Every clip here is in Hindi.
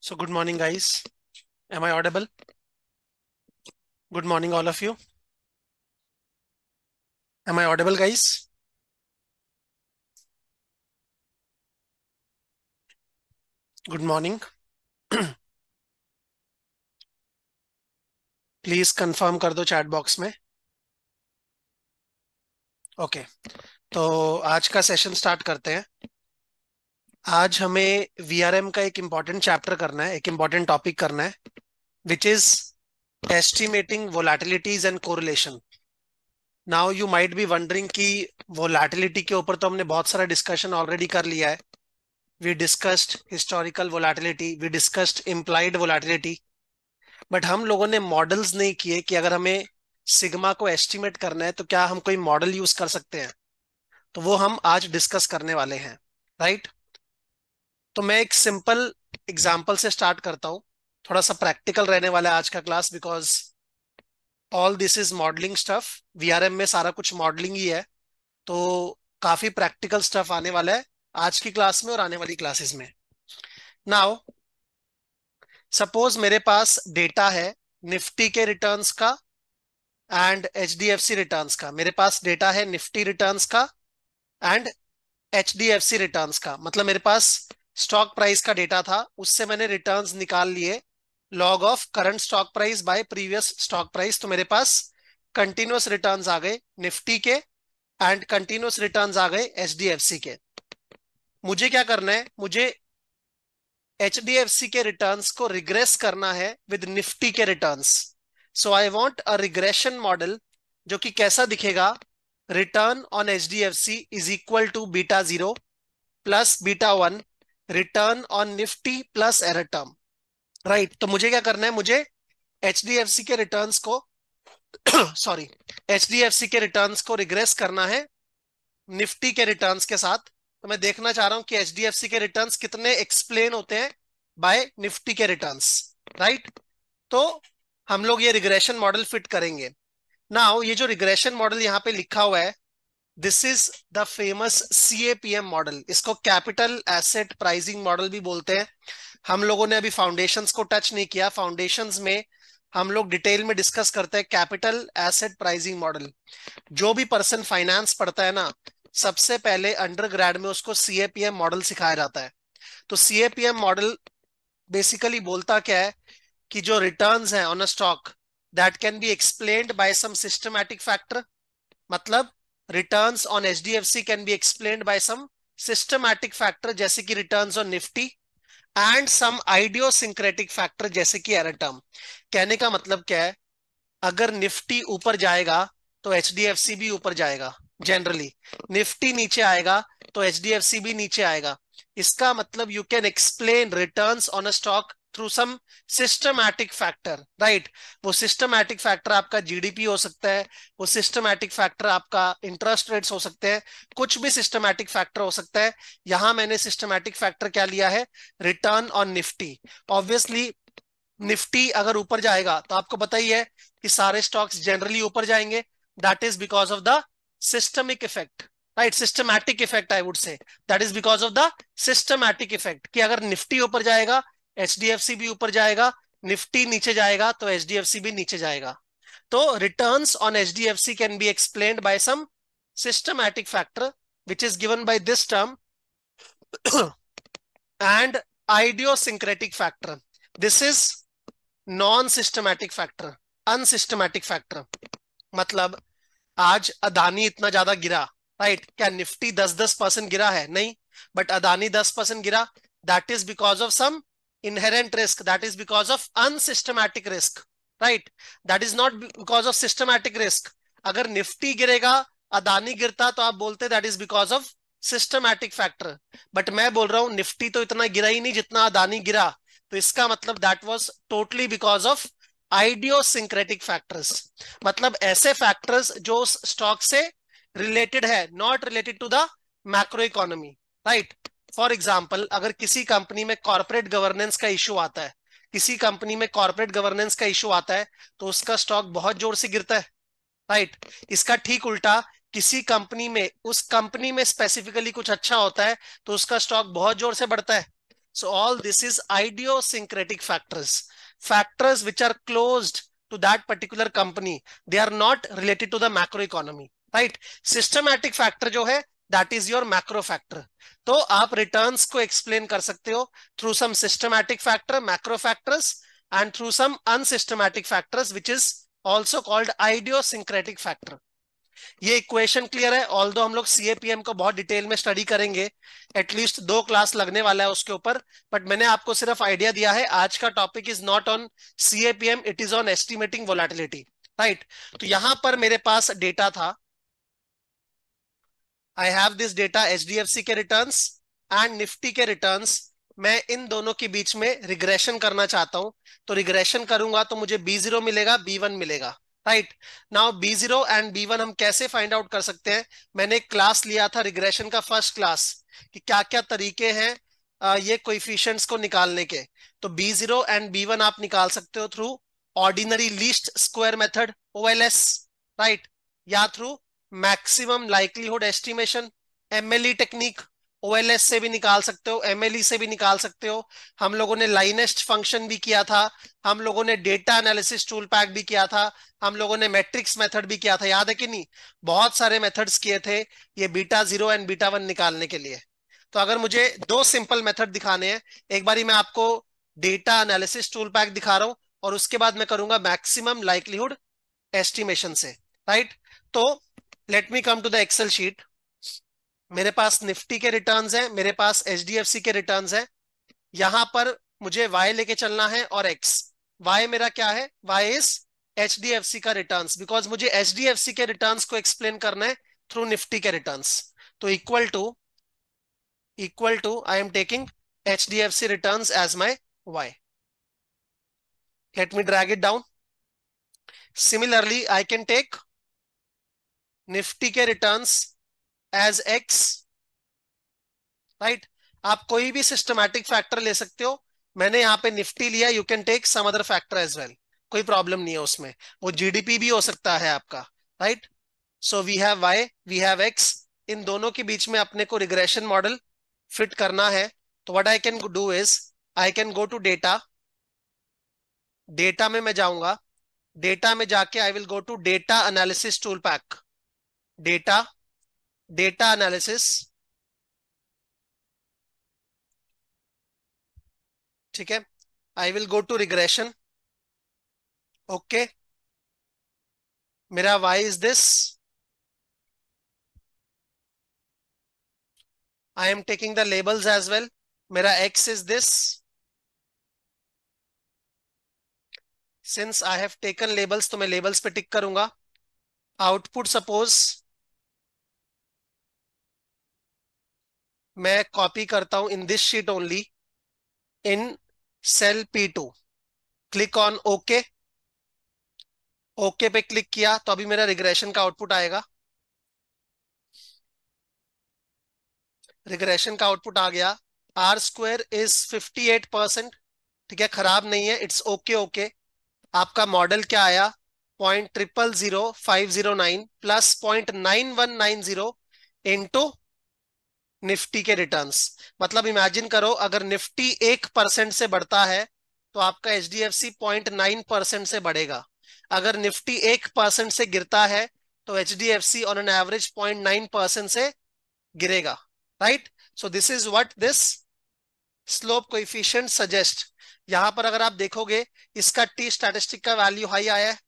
So good morning, guys. Am I audible? Good morning, all of you. Am I audible, guys? Good morning. Please confirm कर दो चैट बॉक्स में ओके okay. तो आज का सेशन स्टार्ट करते हैं आज हमें वीआरएम का एक इम्पॉर्टेंट चैप्टर करना है एक इम्पॉर्टेंट टॉपिक करना है which is estimating volatilities and correlation now you might be wondering कि वोलाटिलिटी के ऊपर तो हमने बहुत सारा डिस्कशन ऑलरेडी कर लिया है we discussed historical volatility we discussed implied volatility but हम लोगों ने मॉडल्स नहीं किए कि अगर हमें सिग्मा को एस्टिमेट करना है तो क्या हम कोई मॉडल यूज कर सकते हैं तो वो हम आज डिस्कस करने वाले हैं राइट right? तो मैं एक सिंपल एग्जाम्पल से स्टार्ट करता हूँ थोड़ा सा प्रैक्टिकल रहने वाला है आज का class because all this is modelling stuff we में सारा कुछ मॉडलिंग ही है तो काफी प्रैक्टिकल स्टफ आने वाला है आज की क्लास में और आने वाली क्लासेस में नाउ सपोज मेरे पास डेटा है निफ्टी के रिटर्न्स का and H D F C return का मेरे पास डेटा है निफ्टी रिटर्न का and H D F C return का मतलब मेरे पास स्टॉक प्राइस का डेटा था उससे मैंने रिटर्न्स निकाल लिए log of current stock price by previous stock price तो मेरे पास कंटिन्यूस रिटर्न्स आ गए निफ्टी के एंड कंटिन्यूस रिटर्न्स आ गए एच के मुझे क्या करना है मुझे एच के रिटर्न्स को रिग्रेस करना है विद निफ्टी के returns so I want a regression model जो कि कैसा दिखेगा return on H D F C is equal to beta zero plus beta one return on Nifty plus error term right तो मुझे क्या करना है मुझे एच के रिटर्न को सॉरी एच के रिटर्न को रिग्रेस करना है निफ्टी के रिटर्न के साथ तो मैं देखना चाह रहा हूं कि एच के रिटर्न कितने एक्सप्लेन होते हैं बाय निफ्टी के रिटर्न राइट तो हम लोग ये रिग्रेशन मॉडल फिट करेंगे ना ये जो रिग्रेशन मॉडल यहाँ पे लिखा हुआ है this is the famous P M model इसको कैपिटल एसेट प्राइजिंग मॉडल भी बोलते हैं हम लोगों ने अभी फाउंडेशन को टच नहीं किया फाउंडेशन में हम लोग डिटेल में डिस्कस करते हैं कैपिटल एसेट प्राइजिंग मॉडल जो भी पर्सन फाइनेंस पढ़ता है ना सबसे पहले अंडर ग्रेड में उसको सीएपीएम मॉडल सिखाया जाता है तो सीएपीएम मॉडल बेसिकली बोलता क्या है कि जो रिटर्न है on a stock that can be explained by some systematic factor मतलब returns on HDFC can be explained by some systematic factor जैसे कि returns on Nifty and some idiosyncratic factor जैसे कि error term कहने का मतलब क्या है अगर निफ्टी ऊपर जाएगा तो एच भी ऊपर जाएगा जनरली निफ्टी नीचे आएगा तो एच भी नीचे आएगा इसका मतलब you can explain return on a stock through some systematic factor right वो सिस्टमैटिक फैक्टर आपका जीडीपी हो सकता है वो सिस्टमैटिक फैक्टर आपका इंटरेस्ट रेट्स हो सकते हैं कुछ भी सिस्टमैटिक फैक्टर हो सकता है यहां मैंने सिस्टमैटिक फैक्टर क्या लिया है return on Nifty obviously Nifty अगर ऊपर जाएगा तो आपको बताइए कि सारे स्टॉक्स जनरली ऊपर जाएंगे that is because of the systemic effect right systematic effect I would say that is because of the systematic effect कि अगर निफ्टी ऊपर जाएगा एच डी एफ सी भी ऊपर जाएगा निफ्टी नीचे जाएगा तो एच डी एफ सी भी नीचे जाएगा तो returns on H D F C can be explain by some systematic factor which is given by this term and idiosyncratic factor this is non systematic factor unsystematic factor मतलब आज अदानी इतना ज्यादा गिरा राइट क्या निफ्टी दस दस परसेंट गिरा है नहीं बट अदानी दस परसेंट गिरा that is because of some inherent risk that is because of unsystematic risk right that is not because of systematic risk agar nifty girega adani girta to aap bolte that is because of systematic factor but main bol raha hu nifty to itna gira hi nahi jitna adani gira to iska matlab that was totally because of idiosyncratic factors matlab aise factors jo stock se related hai not related to the macro economy right for example अगर किसी कंपनी में कॉर्पोरेट गवर्नेंस का इशू आता है किसी कंपनी में कॉर्पोरेट गवर्नेंस का इश्यू आता है तो उसका स्टॉक बहुत जोर से गिरता है राइट right. इसका ठीक उल्टा किसी कंपनी में उस कंपनी में स्पेसिफिकली कुछ अच्छा होता है तो उसका स्टॉक बहुत जोर से बढ़ता है so all this is idiosyncratic factors factors which are close to that particular company they are not related to the macro economy right systematic factor जो है that is your macro factor तो आप रिटर्न को एक्सप्लेन कर सकते हो through some systematic factor macro factors and through some unsystematic factors which is also called idiosyncratic factor ये इक्वेशन क्लियर है ऑल हम लोग सीएपीएम को बहुत डिटेल में स्टडी करेंगे एटलीस्ट दो क्लास लगने वाला है उसके ऊपर बट मैंने आपको सिर्फ आइडिया दिया है आज का topic is not on CAPM it is on estimating volatility right तो यहां पर मेरे पास डेटा था I have this data H के रिटर्न एंड निफ्टी के रिटर्न मैं इन दोनों के बीच में रिग्रेशन करना चाहता हूं तो रिग्रेशन करूंगा तो मुझे बी जीरो मिलेगा बी वन मिलेगा right now B zero and B one हम कैसे फाइंड आउट कर सकते हैं मैंने एक क्लास लिया था रिग्रेशन का फर्स्ट क्लास कि क्या क्या तरीके हैं ये कोइफिशियंट्स को निकालने के तो B zero and B one आप निकाल सकते हो through ordinary least square method O L S right या through maximum likelihood estimation MLE technique OLS से भी निकाल सकते हो एमएलई e से भी निकाल सकते हो हम लोगों ने लाइनेस्ट फंक्शन भी किया था हम लोगों ने डेटा एनालिसिस टूल पैक भी किया था हम लोगों ने मैट्रिक्स मेथड भी किया था याद है कि नहीं बहुत सारे मेथड्स किए थे ये beta zero and beta one निकालने के लिए तो अगर मुझे दो सिंपल मेथड दिखाने हैं एक बारी मैं आपको डेटा एनालिसिस टूल पैक दिखा रहा हूं और उसके बाद मैं करूंगा मैक्सिमम लाइकलीहुड एस्टिमेशन से राइट तो let me come to the Excel sheet मेरे पास निफ्टी के रिटर्न्स है मेरे पास एच के रिटर्न्स है यहां पर मुझे वाई लेके चलना है और एक्स वाई मेरा क्या है वाई इज एच का रिटर्न बिकॉज मुझे एच के रिटर्न को एक्सप्लेन करना है थ्रू निफ्टी के रिटर्न तो equal to equal to I am taking H D F C return as my Y let me drag it down similarly I can take Nifty के रिटर्न्स एज एक्स राइट आप कोई भी सिस्टमैटिक फैक्टर ले सकते हो मैंने यहाँ पे निफ्टी लिया you can take some other factor as well कोई प्रॉब्लम नहीं है उसमें वो जीडीपी भी हो सकता है आपका right so we have Y we have X इन दोनों के बीच में अपने को रिग्रेशन मॉडल फिट करना है तो what I can do is I can go to data data में मैं जाऊंगा डेटा में जाके I will go to data analysis tool pack data data analysis ठीक है I will go to regression okay मेरा Y is this I am taking the labels as well मेरा X is this since I have taken labels तो मैं लेबल्स पे टिक करूंगा आउटपुट सपोज मैं कॉपी करता हूं in this sheet only in cell P two click on okay okay पे क्लिक किया तो अभी मेरा रिग्रेशन का आउटपुट आएगा रिग्रेशन का आउटपुट आ गया R square is fifty eight percent ठीक है खराब नहीं है इट्स ओके ओके आपका मॉडल क्या आया point triple zero five zero nine plus point nine one nine zero into Nifty के रिटर्न्स मतलब इमेजिन करो अगर निफ्टी एक परसेंट से बढ़ता है तो आपका H D F C point nine percent से बढ़ेगा अगर निफ्टी एक परसेंट से गिरता है तो H D F C on an average point nine percent से गिरेगा right so this is what this slope coefficient suggest यहां पर अगर आप देखोगे इसका टी स्टैटिस्टिक का वैल्यू हाई आया है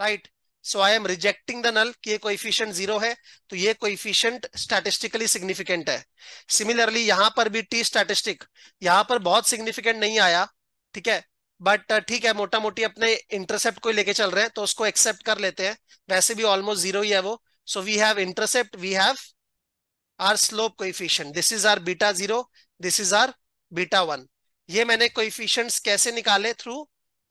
right so I I'm rejecting the null कि ये कोइफिशियंट जीरो है तो ये कोइफिशियंट स्टैटिस्टिकली सिग्निफिकेंट है सिमिलरली यहां पर भी टी स्टैटिस्टिक यहां पर बहुत सिग्निफिकेंट नहीं आया ठीक है बट uh, ठीक है मोटा मोटी अपने इंटरसेप्ट को लेके चल रहे हैं तो उसको एक्सेप्ट कर लेते हैं वैसे भी ऑलमोस्ट जीरो ही है वो so we have intercept we have our slope coefficient this is our beta zero this is our beta one ये मैंने कोइफिशियंट्स कैसे निकाले through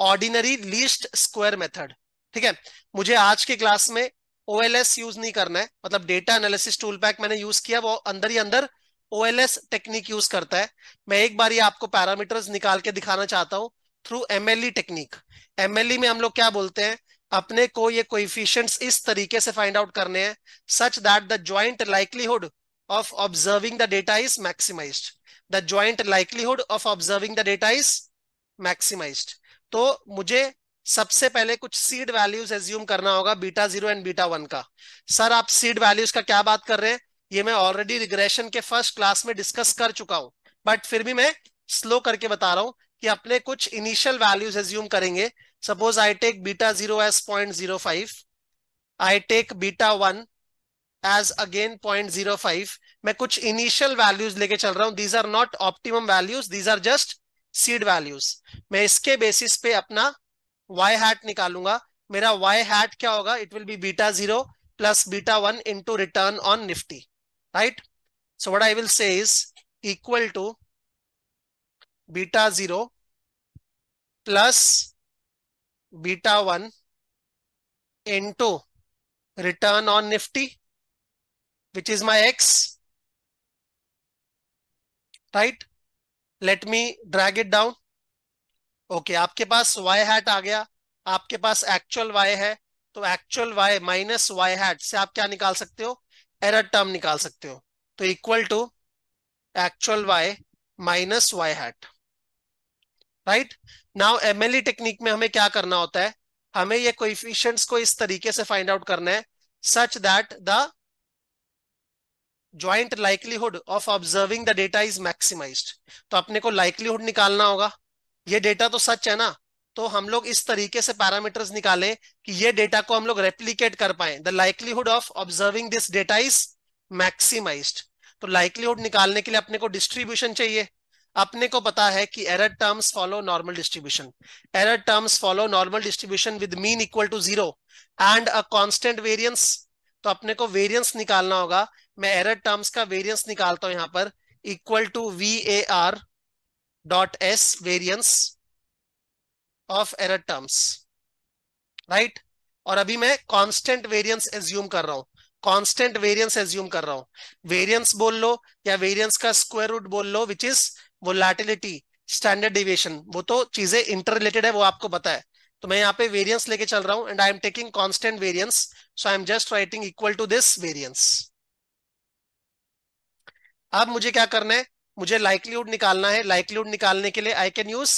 ordinary least square method ठीक है मुझे आज के क्लास में ओ यूज नहीं करना है मतलब डेटा एनालिसिस टूल पैक मैंने यूज किया वो अंदर ही अंदर ओ टेक्निक यूज करता है मैं एक बार ये आपको पैरामीटर्स निकाल के दिखाना चाहता हूँ थ्रू एमएलई टेक्निक एमएलई में हम लोग क्या बोलते हैं अपने को ये कोइफिशियंट्स इस तरीके से फाइंड आउट करने हैं such that the joint likelihood of observing the data is maximize the joint likelihood of observing the data is maximize तो मुझे सबसे पहले कुछ सीड वैल्यूज एज्यूम करना होगा beta zero and beta one का सर आप सीड वैल्यूज का क्या बात कर रहे हैं ये मैं ऑलरेडी रिग्रेशन के फर्स्ट क्लास में डिस्कस कर चुका हूं बट फिर भी मैं स्लो करके बता रहा हूं कि अपने कुछ इनिशियल वैल्यूज एज्यूम करेंगे suppose I take beta zero as point zero five I take beta one as again point zero five मैं कुछ इनिशियल वैल्यूज लेके चल रहा हूं these are not optimum values these are just seed values मैं इसके बेसिस पे अपना वाई हैट निकालूंगा मेरा वाई हैट क्या होगा it will be beta zero plus beta one into return on Nifty right so what I will say is equal to beta zero plus beta one into return on Nifty which is my X right let me drag it down okay okay, आपके पास वाई हैट आ गया आपके पास एक्चुअल वाई है तो actual Y minus Y hat से आप क्या निकाल सकते हो एरर टर्म निकाल सकते हो तो equal to actual Y minus Y hat right now MLE technique में हमें क्या करना होता है हमें ये कोइफिशियंट्स को इस तरीके से फाइंड आउट करना है such that the joint likelihood of observing the data is maximize तो अपने को लाइकलीहुड निकालना होगा ये डेटा तो सच है ना तो हम लोग इस तरीके से पैरामीटर्स निकालें कि ये डेटा को हम लोग रेप्लीकेट कर पाए the likelihood of observing this data is maximize तो लाइवलीहुड निकालने के लिए अपने को डिस्ट्रीब्यूशन चाहिए अपने को पता है कि error terms follow normal distribution error terms follow normal distribution with mean equal to zero and a constant variance तो अपने को वेरिएंस निकालना होगा मैं एरर टर्म्स का वेरिएंस निकालता हूं यहां पर equal to V A R dot s variance of error terms right right? और अभी मैं कांस्टेंट वेरिएंस एज्यूम कर रहा हूं कांस्टेंट वेरिएंस एज्यूम कर रहा हूं वेरिएंस बोल लो या वेरिएंस का स्क्वायर रूट बोल लो which is volatility standard deviation वो तो चीजें इंटर रिलेटेड है वो आपको पता है तो मैं यहाँ पे वेरिएंस लेके चल रहा हूं and I am taking constant variance so I am just writing equal to this variance अब मुझे क्या करना है मुझे लाइकलीहुड निकालना है लाइकलीहुड निकालने के लिए I can use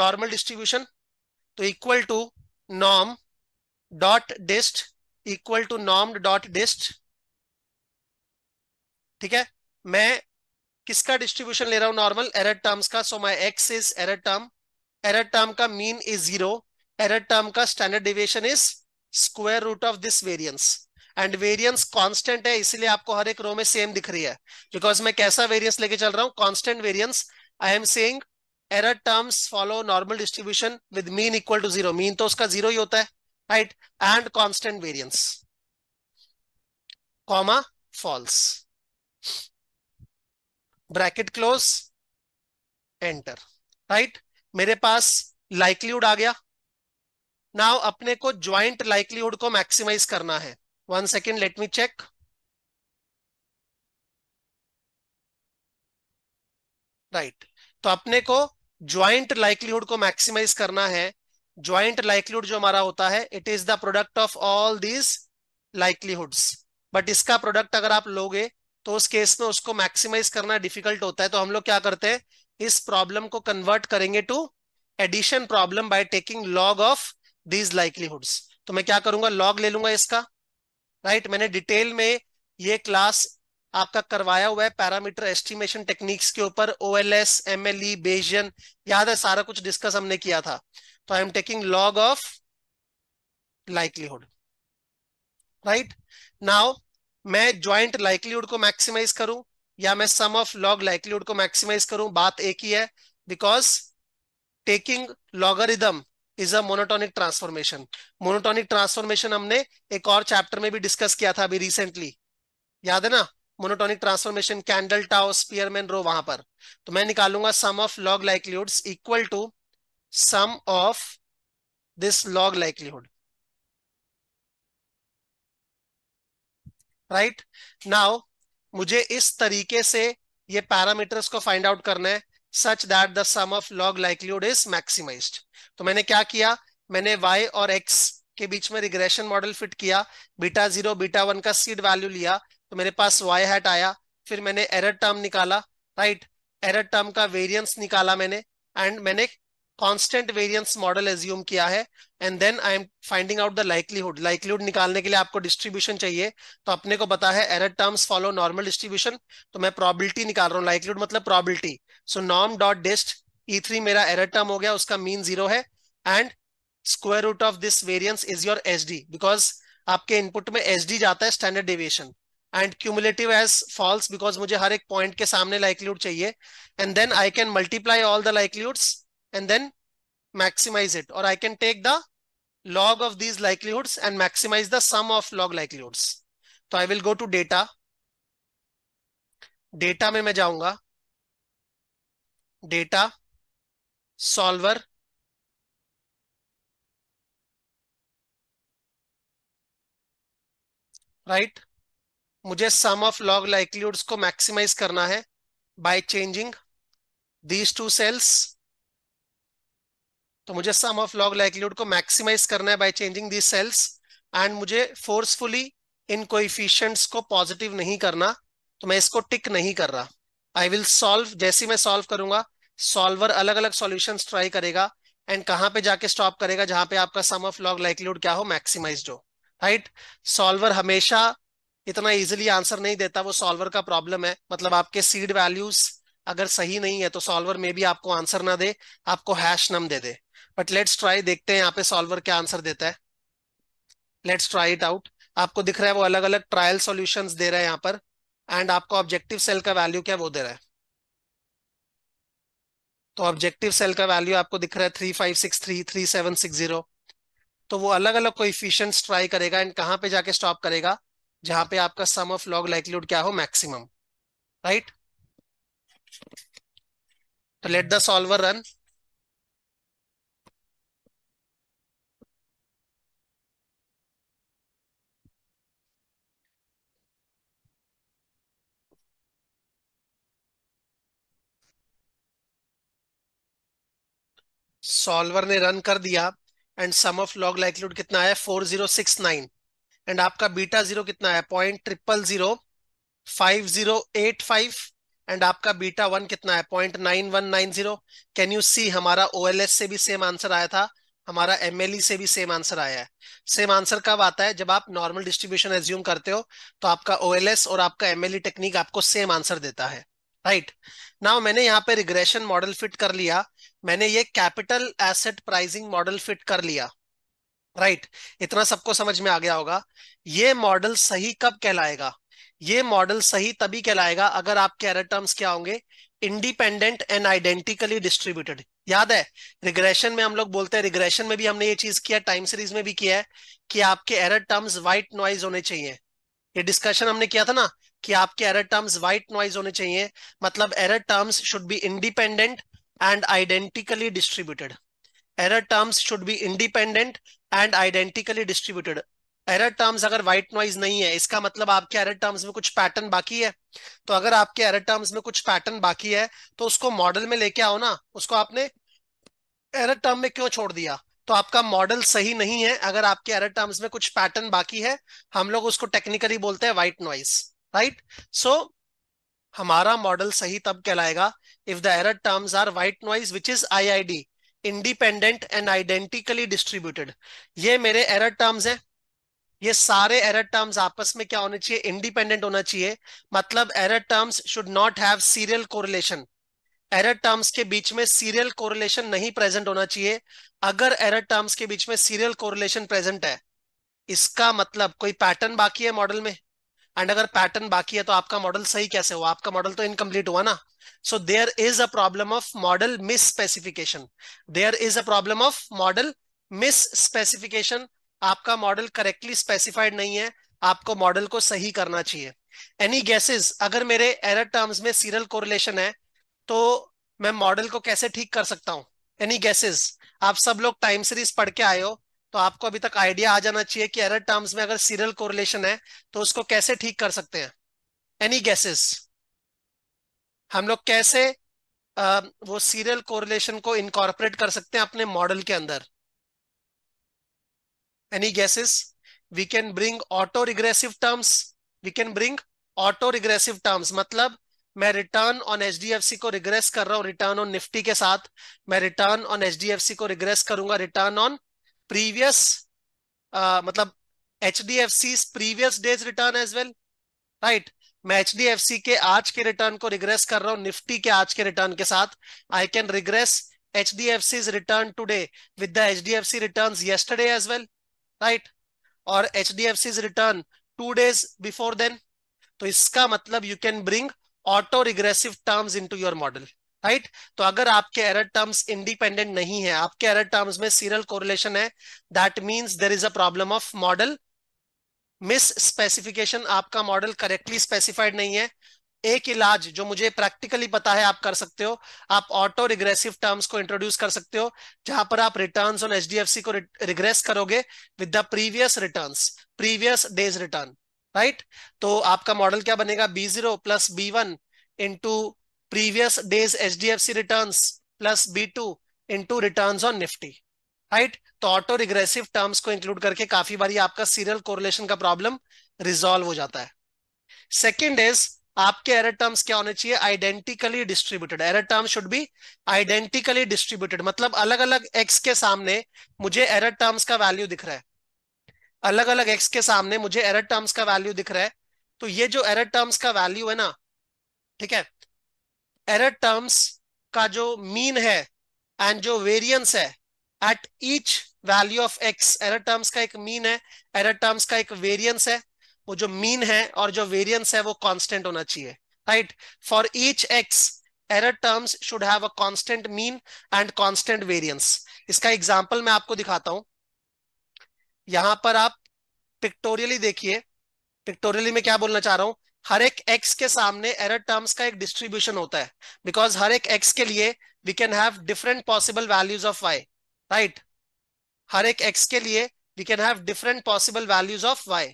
normal distribution तो इक्वल टू नॉम डॉट डिस्ट इक्वल टू नॉम डॉट डिस्ट ठीक है मैं किसका डिस्ट्रीब्यूशन ले रहा हूं नॉर्मल एरर टर्म्स का so my X is error term error term का mean is zero error term का standard deviation is square root of this variance and variance constant है इसलिए आपको हर एक रो में सेम दिख रही है बिकॉज मैं कैसा वेरियंस लेके चल रहा हूँ constant variance I am saying error terms follow normal distribution with mean equal to zero mean तो उसका जीरो ही होता है right and constant variance comma false bracket close enter right मेरे पास लाइकलीहुड आ गया नाउ अपने को ज्वाइंट लाइकलीहुड को मैक्सिमाइज करना है One second, let me check. Right right. तो अपने को ज्वाइंट लाइक्लीहुड को मैक्सिमाइज करना है ज्वाइंट लाइक्लीहुड जो हमारा होता है it is the product of all these likelihoods but इसका प्रोडक्ट अगर आप लोगे तो उस केस में उसको मैक्सिमाइज करना डिफिकल्ट होता है तो हम लोग क्या करते हैं इस प्रॉब्लम को कन्वर्ट करेंगे to addition problem by taking log of these likelihoods तो मैं क्या करूंगा लॉग ले लूंगा इसका राइट मैंने डिटेल में ये क्लास आपका करवाया हुआ है पैरामीटर एस्टिमेशन टेक्निक्स के ऊपर O L S M L E Bayesian याद है सारा कुछ डिस्कस हमने किया था तो I am taking log of likelihood right now मैं ज्वाइंट लाइकलीहुड को मैक्सिमाइज करूं या मैं सम ऑफ लॉग लाइकलीहुड को मैक्सिमाइज करूं बात एक ही है because taking logarithm is a monotonic transformation monotonic transformation हमने एक और चैप्टर में भी डिस्कस किया था अभी रिसेंटली याद है ना monotonic transformation Kendall tau Spearman rho वहां पर तो मैं निकालूंगा sum of log likelihood equal to sum of this log likelihood right now मुझे इस तरीके से ये पैरामीटर्स को फाइंड आउट करना है such that the sum of log likelihood is maximized तो मैंने क्या किया मैंने y और x के बीच में रिग्रेशन मॉडल फिट किया बीटा जीरो बीटा वन का सीड वैल्यू लिया तो मेरे पास y हैट आया फिर मैंने एरर टर्म निकाला राइट एरर टर्म का वेरियंस निकाला मैंने एंड मैंने कांस्टेंट वेरिएंस मॉडल एज्यूम किया है and then I am finding out the likelihood likelihood निकालने के लिए आपको डिस्ट्रीब्यूशन चाहिए तो अपने को पता है error terms follow normal distribution तो मैं प्रॉबिलिटी निकाल रहा हूँ लाइकलीहुड मतलब प्रॉबिलिटी सो नॉम डॉट डिस्ट ई मेरा एरर टर्म हो गया उसका मीन जीरो है and square root of this variance is your H D because आपके इनपुट में एच डी जाता है standard deviation and cumulative as false because मुझे हर एक पॉइंट के सामने लाइकलीहुड चाहिए and then I can multiply all the likelihoods and then maximize it or I can take the log of these likelihoods and maximize the sum of log likelihoods. So I will go to data. Data mein main jaunga data solver right right? मुझे सम ऑफ लॉग लाइकलीहुड्स को मैक्सिमाइज करना है by changing these two cells तो मुझे सम ऑफ लॉग लाइकलीहुड को मैक्सिमाइज करना है by changing the cells and मुझे फोर्सफुली इन कोइफिशियंट्स को पॉजिटिव नहीं करना तो मैं इसको टिक नहीं कर रहा आई विल सॉल्व जैसे मैं सॉल्व करूंगा सॉल्वर अलग अलग सॉल्यूशन ट्राई करेगा एंड कहां पे जाके स्टॉप करेगा जहां पे आपका सम ऑफ लॉग लाइकलीहुड क्या हो मैक्सिमाइज हो राइट सॉल्वर हमेशा इतना इजिली आंसर नहीं देता वो सॉल्वर का प्रॉब्लम है मतलब आपके सीड वैल्यूज अगर सही नहीं है तो सॉल्वर में भी आपको आंसर ना दे आपको हैश नम दे दे बट लेट्स ट्राई देखते हैं यहाँ पे सॉल्वर क्या आंसर देता है लेट्स ट्राई इट आउट आपको दिख रहा है वो अलग अलग ट्रायल सोल्यूशन दे रहा है यहाँ पर एंड आपको ऑब्जेक्टिव सेल का वैल्यू क्या वो दे रहा है तो ऑब्जेक्टिव सेल का वैल्यू आपको दिख रहा है three five six three three seven six zero तो वो अलग अलग कोइफिशियंट्स ट्राई करेगा एंड कहाँ पे जाके स्टॉप करेगा जहां पे आपका सम ऑफ लॉग लाइकलीहुड क्या हो मैक्सिमम राइट तो let the solver run solver ने रन कर दिया and sum of log likelihood कितना आया four zero six nine and आपका बीटा जीरो कितना है point triple zero five zero eight five and आपका बीटा वन कितना है point nine one nine zero can you see हमारा ओ से भी सेम आंसर आया था हमारा एम e से भी सेम आंसर आया है सेम आंसर कब आता है जब आप नॉर्मल डिस्ट्रीब्यूशन एज्यूम करते हो तो आपका ओ और आपका एम टेक्निक e आपको सेम आंसर देता है राइट right. नाउ मैंने यहाँ पे रिग्रेशन मॉडल फिट कर लिया मैंने ये capital asset pricing model fit कर लिया राइट right. इतना सबको समझ में आ गया होगा ये मॉडल सही कब कहलाएगा ये मॉडल सही तभी कहलाएगा अगर आपके एरर टर्म्स क्या होंगे इंडिपेंडेंट एंड आइडेंटिकली डिस्ट्रीब्यूटेड याद है रिग्रेशन में हम लोग बोलते हैं रिग्रेशन में भी हमने ये चीज किया टाइम सीरीज में भी किया है कि आपके एरर टर्म्स व्हाइट नॉइज होने चाहिए ये डिस्कशन हमने किया था ना कि आपके एरर टर्म्स व्हाइट नॉइज होने चाहिए मतलब error terms should be independent and identically distributed. Error terms should be independent and identically distributed. Error terms अगर व्हाइट नॉइज नहीं है इसका मतलब आपके एरर टर्म्स में कुछ पैटर्न बाकी है तो अगर आपके एरर टर्म्स में कुछ पैटर्न बाकी है तो उसको मॉडल में लेके आओ ना उसको आपने एरर टर्म में क्यों छोड़ दिया तो आपका मॉडल सही नहीं है अगर आपके एरर टर्म्स में कुछ पैटर्न बाकी है हम लोग उसको टेक्निकली बोलते हैं व्हाइट नॉइज राइट सो हमारा मॉडल सही तब कहलाएगा if the error terms are white noise which is IID independent and identically distributed ये मेरे error terms हैं ये सारे error terms आपस में क्या होने चाहिए independent होना चाहिए मतलब error terms should not have serial correlation error terms के बीच में सीरियल कोरिलेशन नहीं प्रेजेंट होना चाहिए अगर एरर टर्म्स के बीच में सीरियल कोरिलेशन प्रेजेंट है इसका मतलब कोई पैटर्न बाकी है मॉडल में एंड अगर पैटर्न बाकी है तो आपका मॉडल सही कैसे हुआ आपका मॉडल तो इनकम्प्लीट हुआ ना so there is a problem of model misspecification there is a problem of model misspecification आपका मॉडल करेक्टली स्पेसिफाइड नहीं है आपको मॉडल को सही करना चाहिए एनी गैसेज अगर मेरे एरर टर्म्स में सीरियल कोरिलेशन है तो मैं मॉडल को कैसे ठीक कर सकता हूं एनी गैसेज आप सब लोग टाइम सीरीज पढ़ के आए हो तो आपको अभी तक आइडिया आ जाना चाहिए कि एरर टर्म्स में अगर सीरियल कोरिलेशन है तो उसको कैसे ठीक कर सकते हैं एनी गैसेस हम लोग कैसे आ, वो सीरियल कोरिलेशन को इनकॉर्पोरेट कर सकते हैं अपने मॉडल के अंदर any guesses we can bring auto regressive terms we can bring auto regressive terms मतलब मैं रिटर्न ऑन एच को रिग्रेस कर रहा हूँ रिटर्न ऑन निफ्टी के साथ मैं रिटर्न ऑन एच को रिग्रेस करूंगा return on previous uh matlab मतलब hdfc's previous days return as well right मैं HDFC के आज के रिटर्न को रिग्रेस कर रहा हूं निफ्टी के आज के रिटर्न के साथ I can regress H D F C's return today with H D F C return yesterday as well right और H D F C's return two days before then तो इसका मतलब you can bring auto regressive terms into your model right तो अगर आपके एरर टर्म्स इंडिपेंडेंट नहीं है आपके एरर टर्म्स में सीरियल कोरिलेशन है that means there is a problem of model misspecification आपका मॉडल करेक्टली स्पेसिफाइड नहीं है एक इलाज जो मुझे प्रैक्टिकली पता है आप कर सकते हो आप ऑटो रिग्रेसिव टर्म्स को इंट्रोड्यूस कर सकते हो जहां पर आप रिटर्न ऑन एच को रिग्रेस करोगे with the previous return previous days return right तो आपका मॉडल क्या बनेगा B zero plus B one into previous day's HDFC returns plus B2 into returns on Nifty. Right? तो auto regressive terms को include करके काफी बारी आपका serial correlation का problem resolve हो जाता है Second is आपके error terms क्या होने चाहिए identically distributed. Error terms should be identically distributed. मतलब अलग अलग एक्स के सामने मुझे error टर्म्स का वैल्यू दिख रहा है अलग अलग एक्स के सामने मुझे एरर टर्म्स का वैल्यू दिख रहा है तो ये जो एरर टर्म्स का वैल्यू है ना ठीक है एरर टर्म्स का जो मीन है एंड जो वेरियंस है at each value of X error terms का एक मीन है एरर टर्म्स का एक वेरियंस है वो जो मीन है और जो वेरियंस है वो कॉन्स्टेंट होना चाहिए right for each X error terms should have a constant mean and constant variance इसका एग्जाम्पल मैं आपको दिखाता हूं यहां पर आप पिक्टोरियली देखिए पिक्टोरियली में क्या बोलना चाह रहा हूं हर एक एक्स के सामने एरर टर्म्स का एक डिस्ट्रीब्यूशन होता है बिकॉज हर एक एक्स के लिए we can have different possible values of Y right हर एक एक्स के लिए we can have different possible values of Y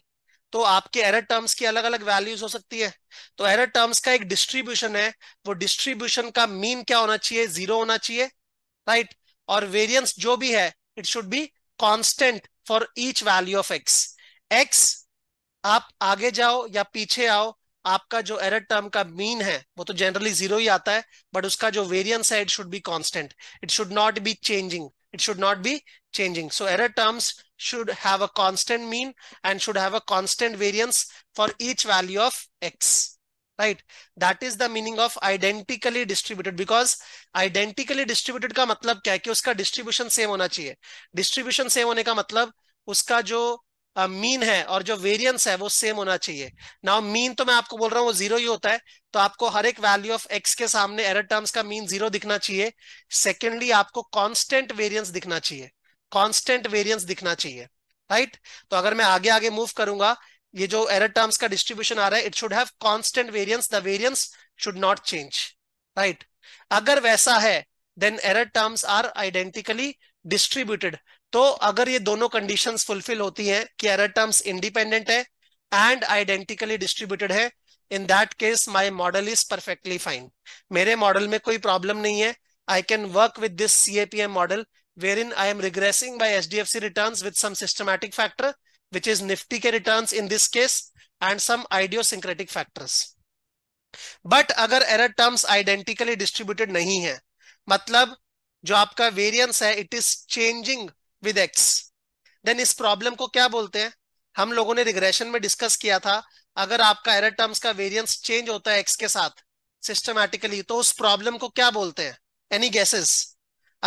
तो आपके एरर टर्म्स की अलग अलग वैल्यूज हो सकती है तो एरर टर्म्स का एक डिस्ट्रीब्यूशन है वो डिस्ट्रीब्यूशन का मीन क्या होना चाहिए जीरो होना चाहिए राइट और वेरियंस जो भी है it should be constant for each value of X X आप आगे जाओ या पीछे आओ आपका जो एरर टर्म का मीन है वो तो जनरली जीरो ही आता है बट उसका जो वेरियंस है it should be constant it should not be changing it should not be changing. So error terms should have a constant mean and should have a constant variance for each value of x. Right. That is the meaning of identically distributed because identically distributed का मतलब क्या है कि उसका distribution same होना चाहिए. Distribution same होने का मतलब उसका जो मीन है और जो वेरियंस है वो सेम होना चाहिए नाउ मीन तो मैं आपको बोल रहा हूँ वो जीरो ही होता है तो आपको हर एक वैल्यू ऑफ एक्स के सामने एरर टर्म्स का मीन जीरो दिखना चाहिए सेकेंडली आपको कॉन्स्टेंट वेरियंस दिखना चाहिए कॉन्स्टेंट वेरियंस दिखना चाहिए राइट right? तो अगर मैं आगे आगे मूव करूंगा ये जो एरर टर्म्स का डिस्ट्रीब्यूशन आ रहा है it should have constant variance the variance should not change right अगर वैसा है then error terms are identically distributed तो अगर ये दोनों कंडीशन फुलफिल होती है कि एरर टर्म्स इंडिपेंडेंट है एंड आइडेंटिकली डिस्ट्रीब्यूटेड है in that case my model is perfectly fine मेरे मॉडल में कोई प्रॉब्लम नहीं है I can work with this C APM model where in I am regressing by H D F C return with systematic factor which is Nifty के return in this case and some idiosyncratic factors but अगर एर टर्म्स आइडेंटिकली डिस्ट्रीब्यूटेड नहीं है मतलब जो आपका वेरियंस है it is changing with X then इस प्रॉब्लम को क्या बोलते हैं हम लोगों ने रिग्रेशन में डिस्कस किया था अगर आपका एरर टर्म्स का वेरियंस चेंज होता है एक्स के साथ सिस्टमैटिकली तो उस प्रॉब्लम को क्या बोलते हैं एनी गैसेस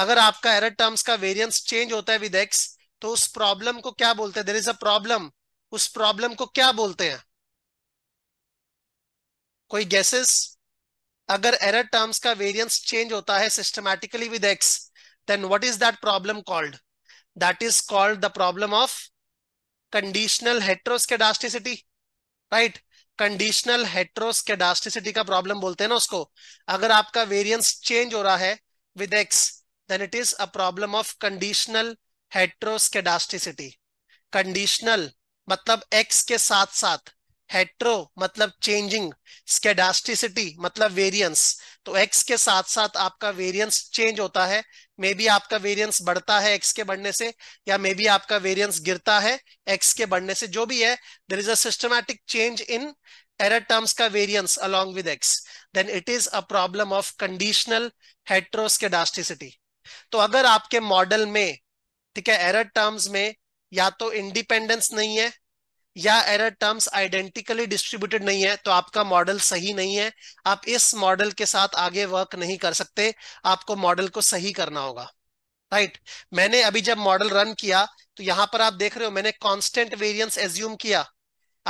अगर आपका एरर टर्म्स का वेरियंस चेंज होता है विद एक्स तो उस प्रॉब्लम को क्या बोलते हैं देर इज अ प्रॉब्लम उस प्रॉब्लम को क्या बोलते हैं कोई गैसेस अगर एरर टर्म्स का वेरियंस चेंज होता है systematically with X then what is that problem called that is called the problem of conditional heteroskedasticity right conditional heteroskedasticity का प्रॉब्लम बोलते हैं ना उसको अगर आपका वेरियंस चेंज हो रहा है with X then it is a problem of conditional heteroskedasticity conditional मतलब एक्स के साथ साथ हेट्रो मतलब चेंजिंग स्केडास्टिसिटी मतलब वेरियंस तो एक्स के साथ साथ आपका वेरियंस चेंज होता है मे बी आपका वेरियंस बढ़ता है एक्स के बढ़ने से या मे बी आपका वेरियंस गिरता है एक्स के बढ़ने से जो भी है there is systematic change in error terms का variance along with X then it is a problem of conditional हेट्रोस्केडास्टिसिटी तो अगर आपके मॉडल में ठीक है एरर टर्म्स में या तो इंडिपेंडेंस नहीं है या एरर टर्म्स आइडेंटिकली डिस्ट्रीब्यूटेड नहीं है तो आपका मॉडल सही नहीं है आप इस मॉडल के साथ आगे वर्क नहीं कर सकते आपको मॉडल को सही करना होगा राइट right. मैंने अभी जब मॉडल रन किया तो यहां पर आप देख रहे हो मैंने कांस्टेंट वेरिएंस एज्यूम किया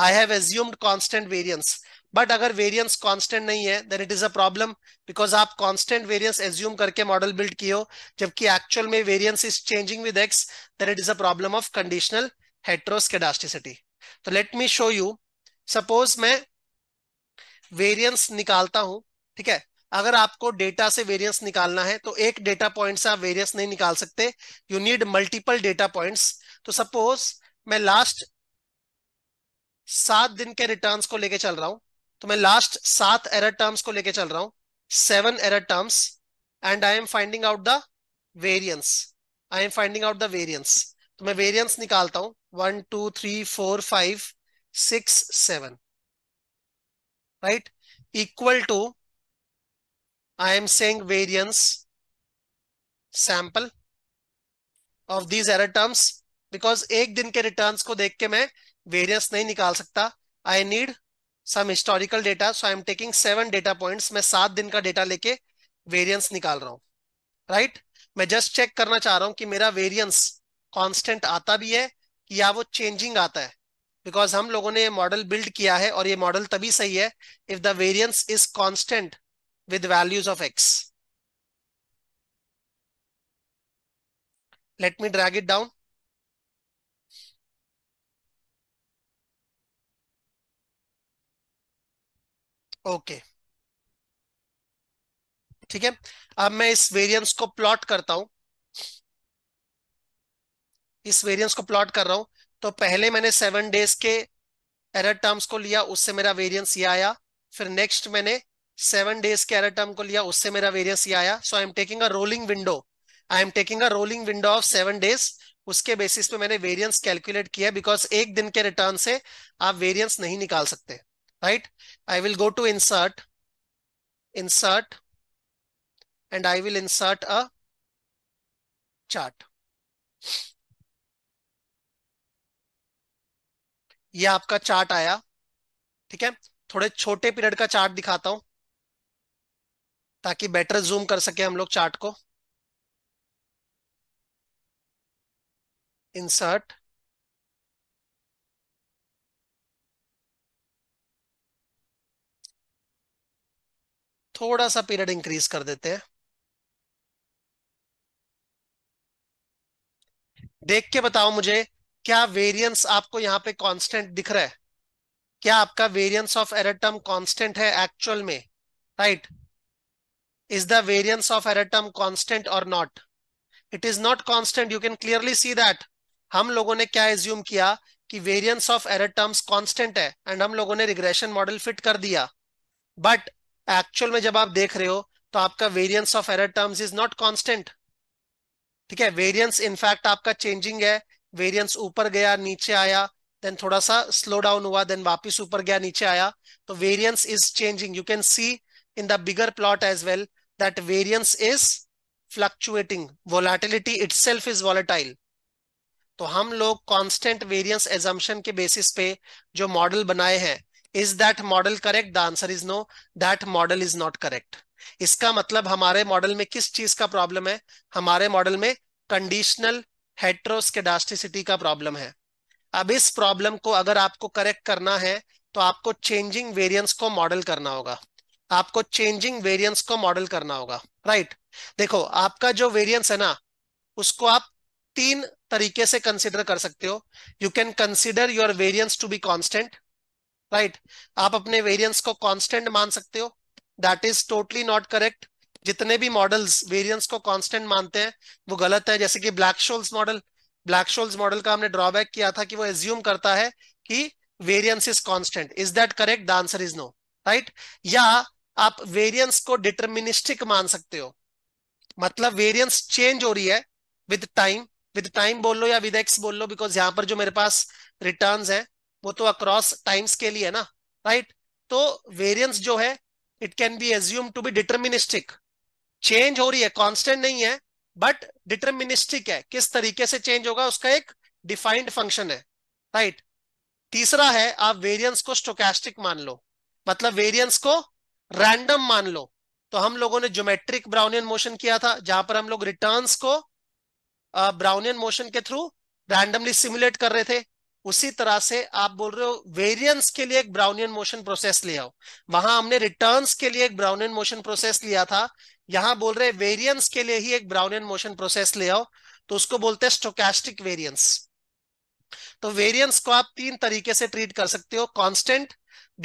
I have assumed constant variance but अगर वेरिएंस कांस्टेंट नहीं है then it is a problem because आप कांस्टेंट वेरिएंस एज्यूम करके मॉडल बिल्ड किए हो जबकि एक्चुअल में variance is changing with X then it is a problem of conditional हेट्रोस्केडास्टिसिटी तो let me show you suppose मैं वेरियंस निकालता हूं ठीक है अगर आपको डेटा से वेरियंस निकालना है तो एक डेटा पॉइंट से आप वेरियंस नहीं निकाल सकते you need multiple data points तो सपोज मैं लास्ट सात दिन के रिटर्न्स को लेके चल रहा हूं तो मैं लास्ट सात एरर टर्म्स को लेके चल रहा हूं seven error terms and I am finding out the variance I am finding out the variance तो मैं वेरियंस निकालता हूं one two three four five six seven right equal to I am saying variance sample of these error terms because एक दिन के रिटर्न्स को देख के मैं वेरियंस नहीं निकाल सकता I need some historical data so I am taking seven data points मैं सात दिन का डेटा लेके वेरियंस निकाल रहा हूं राइट right? मैं जस्ट चेक करना चाह रहा हूं कि मेरा वेरियंस कांस्टेंट आता भी है या वो चेंजिंग आता है बिकॉज हम लोगों ने ये मॉडल बिल्ड किया है और ये मॉडल तभी सही है if the variance is constant with values of X let me drag it down okay ठीक है अब मैं इस वेरिएंस को प्लॉट करता हूं इस वेरियंस को प्लॉट कर रहा हूं तो पहले मैंने सेवन डेज के एरर टर्म्स को लिया उससे मेरा वेरियंस ये आया फिर नेक्स्ट मैंने सेवन डेज के एरर टर्म को लिया उससे मेरा वेरियंस ये आया so I am taking a rolling window I M taking a rolling window of seven days उसके बेसिस पे मैंने वेरियंस कैलकुलेट किया बिकॉज एक दिन के रिटर्न से आप वेरियंस नहीं निकाल सकते right I will go to insert insert and I will insert a chart ये आपका चार्ट आया ठीक है थोड़े छोटे पीरियड का चार्ट दिखाता हूं ताकि बेटर जूम कर सके हम लोग चार्ट को इंसर्ट थोड़ा सा पीरियड इंक्रीज कर देते हैं देख के बताओ मुझे क्या वेरियंस आपको यहाँ पे कांस्टेंट दिख रहा है क्या आपका variance of error term constant है एक्चुअल में right is the variance of error term constant और not it is not constant you can clearly see that हम लोगों ने क्या एज्यूम किया कि variance of error terms constant है एंड हम लोगों ने रिग्रेशन मॉडल फिट कर दिया बट एक्चुअल में जब आप देख रहे हो तो आपका variance of error terms is not constant ठीक है वेरियंस इनफैक्ट आपका चेंजिंग है वेरियंस ऊपर गया नीचे आया देन थोड़ा सा स्लो डाउन हुआ देन वापिस ऊपर गया नीचे आया तो variance is changing you can see in the bigger plot as well that variance is fluctuating volatility self is volatile तो हम लोग कांस्टेंट वेरियंस एजम्पन के बेसिस पे जो मॉडल बनाए हैं is that model correct the answer is no that model is not correct इसका मतलब हमारे मॉडल में किस चीज का प्रॉब्लम है हमारे मॉडल में कंडीशनल हेट्रोस्केडास्टिसिटी का प्रॉब्लम है अब इस प्रॉब्लम को अगर आपको करेक्ट करना है तो आपको चेंजिंग वेरियंस को मॉडल करना होगा आपको चेंजिंग वेरियंस को मॉडल करना होगा राइट right? देखो आपका जो वेरियंस है ना उसको आप तीन तरीके से कंसिडर कर सकते हो you can consider your variance to be constant right आप अपने वेरियंस को कॉन्स्टेंट मान सकते हो that is totally not correct जितने भी मॉडल्स वेरियंस को कांस्टेंट मानते हैं वो गलत है जैसे कि Black Scholes model Black Scholes model का हमने ड्रॉबैक किया था कि वो एज्यूम करता है कि variance is constant is that correct the answer is no right या आप वेरियंस को डिटर्मिनिस्टिक मान सकते हो मतलब वेरियंस चेंज हो रही है विद टाइम विद टाइम बोल लो या विद एक्स बोल लो बिकॉज यहां पर जो मेरे पास रिटर्न है वो तो अक्रॉस टाइम्स के लिए है ना राइट right? तो वेरियंस जो है it can be assume to be deterministic change हो रही है कांस्टेंट नहीं है बट डिटर्मिनिस्टिक है किस तरीके से चेंज होगा उसका एक डिफाइंड फंक्शन है राइट right? तीसरा है आप वेरियंस को स्टोकैस्टिक मान लो मतलब वेरियंस को रैंडम मान लो तो हम लोगों ने ज्योमेट्रिक ब्राउनियन मोशन किया था जहां पर हम लोग रिटर्न्स को ब्राउनियन uh, मोशन के थ्रू रैंडमली सिमुलेट कर रहे थे उसी तरह से आप बोल रहे हो वेरिएंस के लिए एक ब्राउनियन मोशन प्रोसेस लिया हो वहां हमने रिटर्न्स के लिए एक ब्राउनियन मोशन प्रोसेस लिया था यहां बोल रहे वेरियंस के लिए ही एक ब्राउनियन मोशन प्रोसेस ले आओ तो उसको बोलते हैं स्टोकैस्टिक वेरियंस तो वेरियंस को आप तीन तरीके से ट्रीट कर सकते हो कॉन्स्टेंट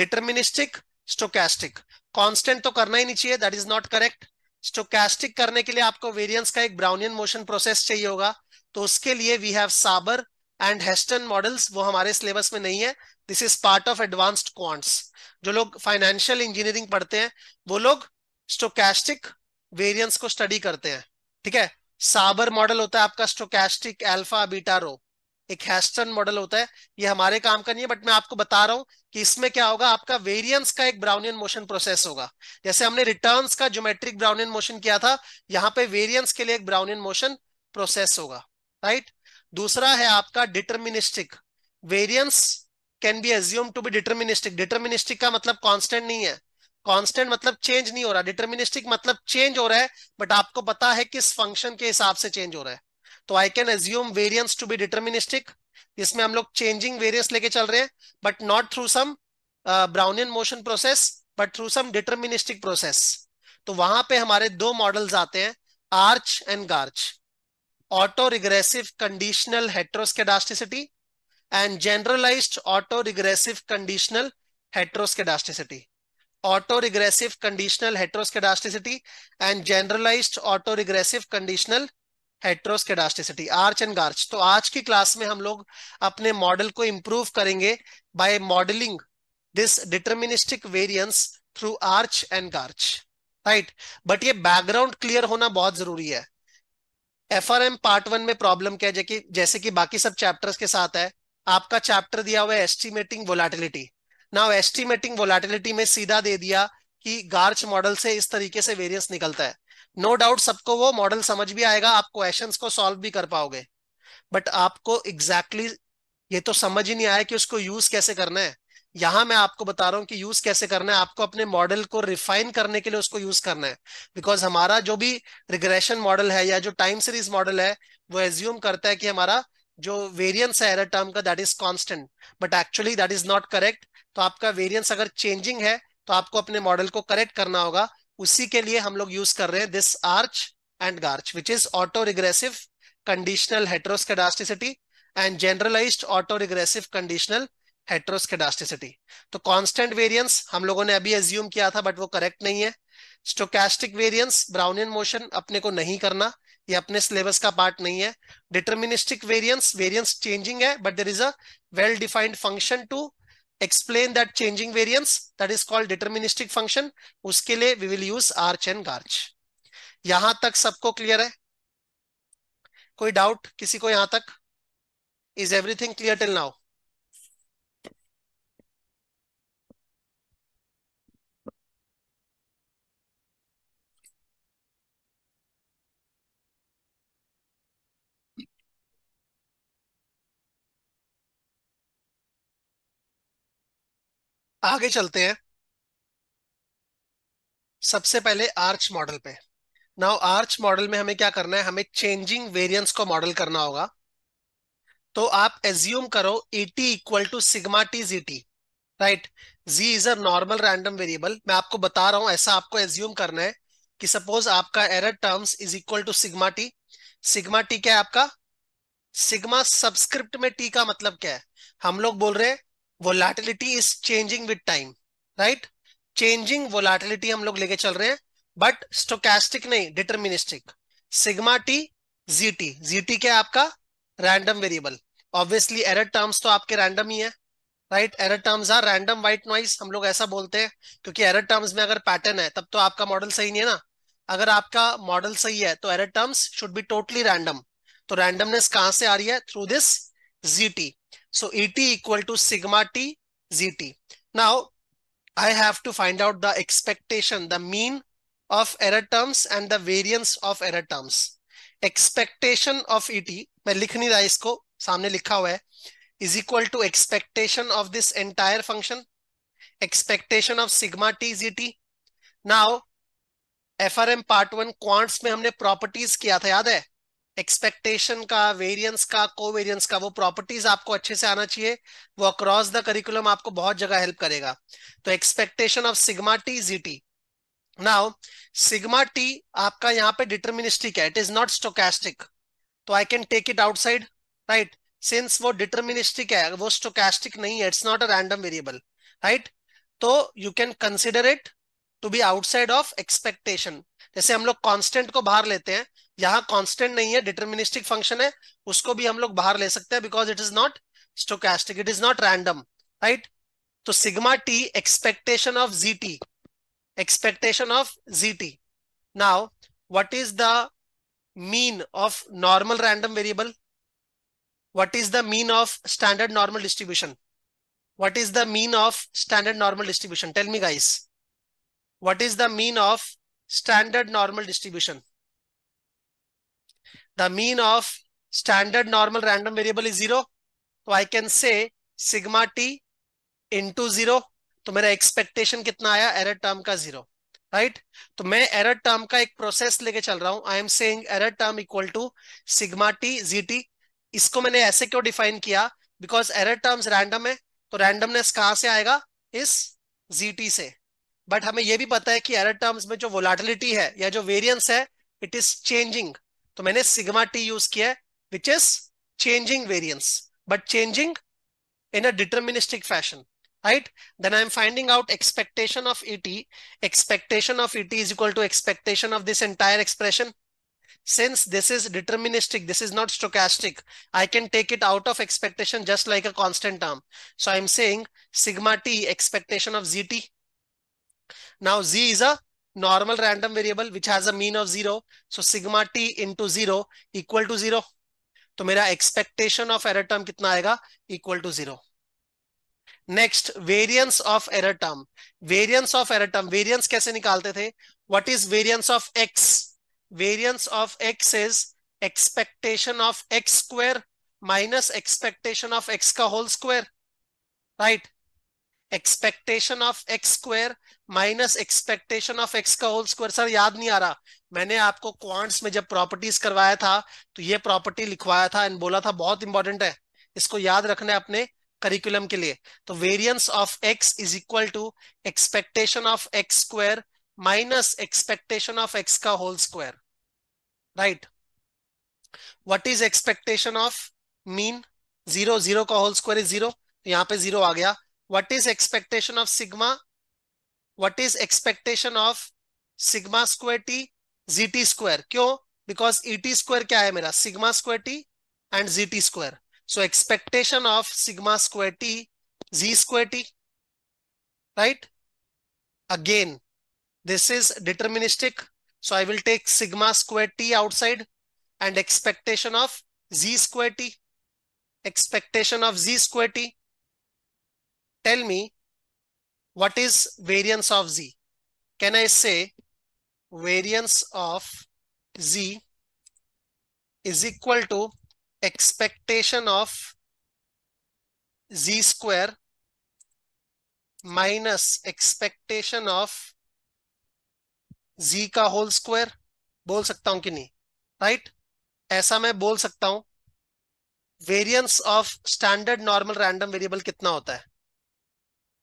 डिटर्मिनिस्टिक स्टोकैस्टिक कॉन्स्टेंट तो करना ही नहीं चाहिए that is not correct stochastic करने के लिए आपको वेरियंस का एक ब्राउनियन मोशन प्रोसेस चाहिए होगा तो उसके लिए we have SABR and Heston models वो हमारे सिलेबस में नहीं है this is part of advanced quants जो लोग फाइनेंशियल इंजीनियरिंग पढ़ते हैं वो लोग स्टोकैस्टिक वेरिएंस को स्टडी करते हैं ठीक है साबर मॉडल होता है आपका स्टोकैस्टिक एल्फा बीटा रो एक हैस्टन मॉडल होता है ये हमारे काम का नहीं है बट मैं आपको बता रहा हूं कि इसमें क्या होगा आपका वेरियंस का एक ब्राउनियन मोशन प्रोसेस होगा जैसे हमने रिटर्न्स का ज्योमेट्रिक ब्राउनियन मोशन किया था यहाँ पे वेरियंस के लिए एक ब्राउनियन मोशन प्रोसेस होगा राइट दूसरा है आपका deterministic variance can be assume to be deterministic deterministic का मतलब कॉन्स्टेंट नहीं है कांस्टेंट मतलब चेंज नहीं हो रहा डिटर्मिनिस्टिक मतलब चेंज हो रहा है बट आपको पता है किस फंक्शन के हिसाब से चेंज हो रहा है तो I can assume variance to be deterministic इसमें हम लोग चेंजिंग वेरियंस लेके चल रहे हैं but not through some Brownian motion process but through some deterministic process तो वहां पे हमारे दो मॉडल्स आते हैं ARCH and GARCH auto regressive conditional heteroscedasticity and generalised auto regressive conditional heteroscedasticity autoregressive conditional heteroscedasticity and generalized autoregressive conditional heteroscedasticity ARCH and GARCH तो आज की क्लास में हम लोग अपने मॉडल को इम्प्रूव करेंगे by modelling this deterministic variance through ARCH and GARCH right but ये बैकग्राउंड क्लियर होना बहुत जरूरी है F R M part one में प्रॉब्लम क्या है जैसे कि बाकी सब चैप्टर्स के साथ है आपका चैप्टर दिया हुआ है estimating volatility now estimating volatility में सीधा दे दिया कि गार्च मॉडल से इस तरीके से वेरियंस निकलता है नो डाउट सबको वो मॉडल समझ भी आएगा आप क्वेश्चन को सॉल्व भी कर पाओगे बट आपको एग्जैक्टली exactly ये तो समझ ही नहीं आया कि उसको यूज कैसे करना है यहां मैं आपको बता रहा हूं कि यूज कैसे करना है आपको अपने मॉडल को रिफाइन करने के लिए उसको यूज करना है बिकॉज हमारा जो भी रिग्रेशन मॉडल है या जो टाइम सीरीज मॉडल है वो एज्यूम करता है कि हमारा जो वेरियंस है एरर टर्म का that is constant but actually that is not correct तो आपका वेरियंस अगर चेंजिंग है तो आपको अपने मॉडल को करेक्ट करना होगा उसी के लिए हम लोग यूज कर रहे हैं this ARCH and GARCH which is auto regressive conditional heteroscedasticity and generalised auto regressive conditional हेट्रोस्केडास्टिसिटी तो कांस्टेंट वेरिएंस हम लोगों ने अभी एज्यूम किया था बट वो करेक्ट नहीं है स्टोकैस्टिक वेरिएंस ब्राउनियन मोशन अपने को नहीं करना ये अपने सिलेबस का पार्ट नहीं है डिटर्मिनिस्टिक वेरियंस वेरियंस चेंजिंग है but there is a well defined function to explain that changing variance that is called deterministic function uske liye we will use arch and garch yahan tak sabko clear hai koi doubt kisi ko yahan tak is everything clear till now आगे चलते हैं सबसे पहले आर्च मॉडल पे नाउ आर्च मॉडल में हमें क्या करना है हमें चेंजिंग वेरिएंस को मॉडल करना होगा तो आप एज्यूम करो T equal to sigma T G T right G is a normal random variable मैं आपको बता रहा हूं ऐसा आपको एज्यूम करना है कि सपोज आपका error terms is equal to sigma T sigma T क्या है आपका सिग्मा सब्सक्रिप्ट में टी का मतलब क्या है हम लोग बोल रहे हैं volatility is changing with time right changing volatility हम लोग लेके चल रहे हैं बट स्टोकैस्टिक नहीं deterministic sigma T G T जी टी क्या आपका random variable obviously error terms तो आपके रैंडम ही है right error terms are random white noise हम लोग ऐसा बोलते हैं क्योंकि एरर टर्म्स में अगर पैटर्न है तब तो आपका मॉडल सही नहीं है ना अगर आपका मॉडल सही है तो error terms should be totally random तो रैंडमनेस कहां से आ रही है through this G T So Et equal to sigma t zt. Now I have to find out the expectation, the mean of error terms and the variance of error terms. Expectation of ET, मैं लिख नहीं रहा इसको सामने लिखा हुआ है is equal to expectation of this entire function, expectation of sigma t zt. Now FRM part 1 quants mein humne properties kiya tha yaad hai expectation का वेरियंस का को वेरियंस का वो प्रॉपर्टीज आपको अच्छे से आना चाहिए वो अक्रॉस द करिकुलम आपको बहुत जगह हेल्प करेगा तो expectation of sigma T G T now sigma T आपका यहाँ पे डिटर्मिनिस्टिक है इट इज नॉट स्टोकैस्टिक तो I can take it outside right since वो डिटर्मिनिस्टिक है वो स्टोकैस्टिक नहीं है it's not a random variable right तो you can consider it to be outside of expectation जैसे हम लोग कॉन्स्टेंट को बाहर लेते हैं यहां कॉन्स्टेंट नहीं है डिटर्मिनिस्टिक फंक्शन है उसको भी हम लोग बाहर ले सकते हैं because it is not stochastic it is not random right तो sigma T expectation of G T expectation of G T now what is the mean of normal random variable what is the mean of standard normal distribution what is the mean of standard normal distribution tell me guys what is the mean of standard normal distribution the mean of standard normal random variable is zero तो I can say sigma T into zero तो मेरा एक्सपेक्टेशन कितना आया एरर टर्म का जीरो राइट right? तो मैं एरर टर्म का एक प्रोसेस लेके चल रहा हूं I M saying error term equal to sigma T G T इसको मैंने ऐसे क्यों डिफाइन किया बिकॉज एरर टर्म्स रैंडम है तो रैंडमनेस कहां से आएगा इस जी टी से बट हमें यह भी पता है कि एरर टर्म्स में जो वोलाटिलिटी है या जो वेरियंस है इट इज चेंजिंग तो मैंने सिग्मा टी यूज किया है which is changing variance but changing in a deterministic fashion right then i'm finding out expectation of et expectation of et is equal to expectation of this entire expression since this is deterministic this is not stochastic i can take it out of expectation just like a constant term so i'm saying sigma t expectation of zt now z is a normal random variable which has a mean of zero. So sigma t into zero equal to zero. तो मेरा एक्सपेक्टेशन ऑफ एरर टर्म कितना आएगा equal to zero next variance of error term variance of error term variance कैसे निकालते थे what is variance of X variance of X is expectation of X square minus expectation of X का whole square right expectation of X square minus expectation of X का होल स्क्वायर सर याद नहीं आ रहा मैंने आपको क्वांट्स में जब प्रॉपर्टीज करवाया था तो ये प्रॉपर्टी लिखवाया था एंड बोला था बहुत इंपॉर्टेंट है इसको याद रखना है अपने करिकुलम के लिए तो variance of X is equal to expectation of X square minus expectation of X का whole square right what is expectation of mean zero zero का होल स्क्वायर इज जीरो यहां पे जीरो आ गया What is expectation of sigma? What is expectation of sigma square t? square. क्यों? Because et square क्या है Sigma square t and z t square. So expectation of sigma square t, z square t, right? Again, this is deterministic. So I will take sigma square t outside and expectation of z square t, expectation of z square t. tell me what is variance of z? Can I say variance of z is equal to expectation of z square minus expectation of z ka whole square bol sakta hu ki nahi right? aisa main bol sakta hu variance of standard normal random variable kitna hota hai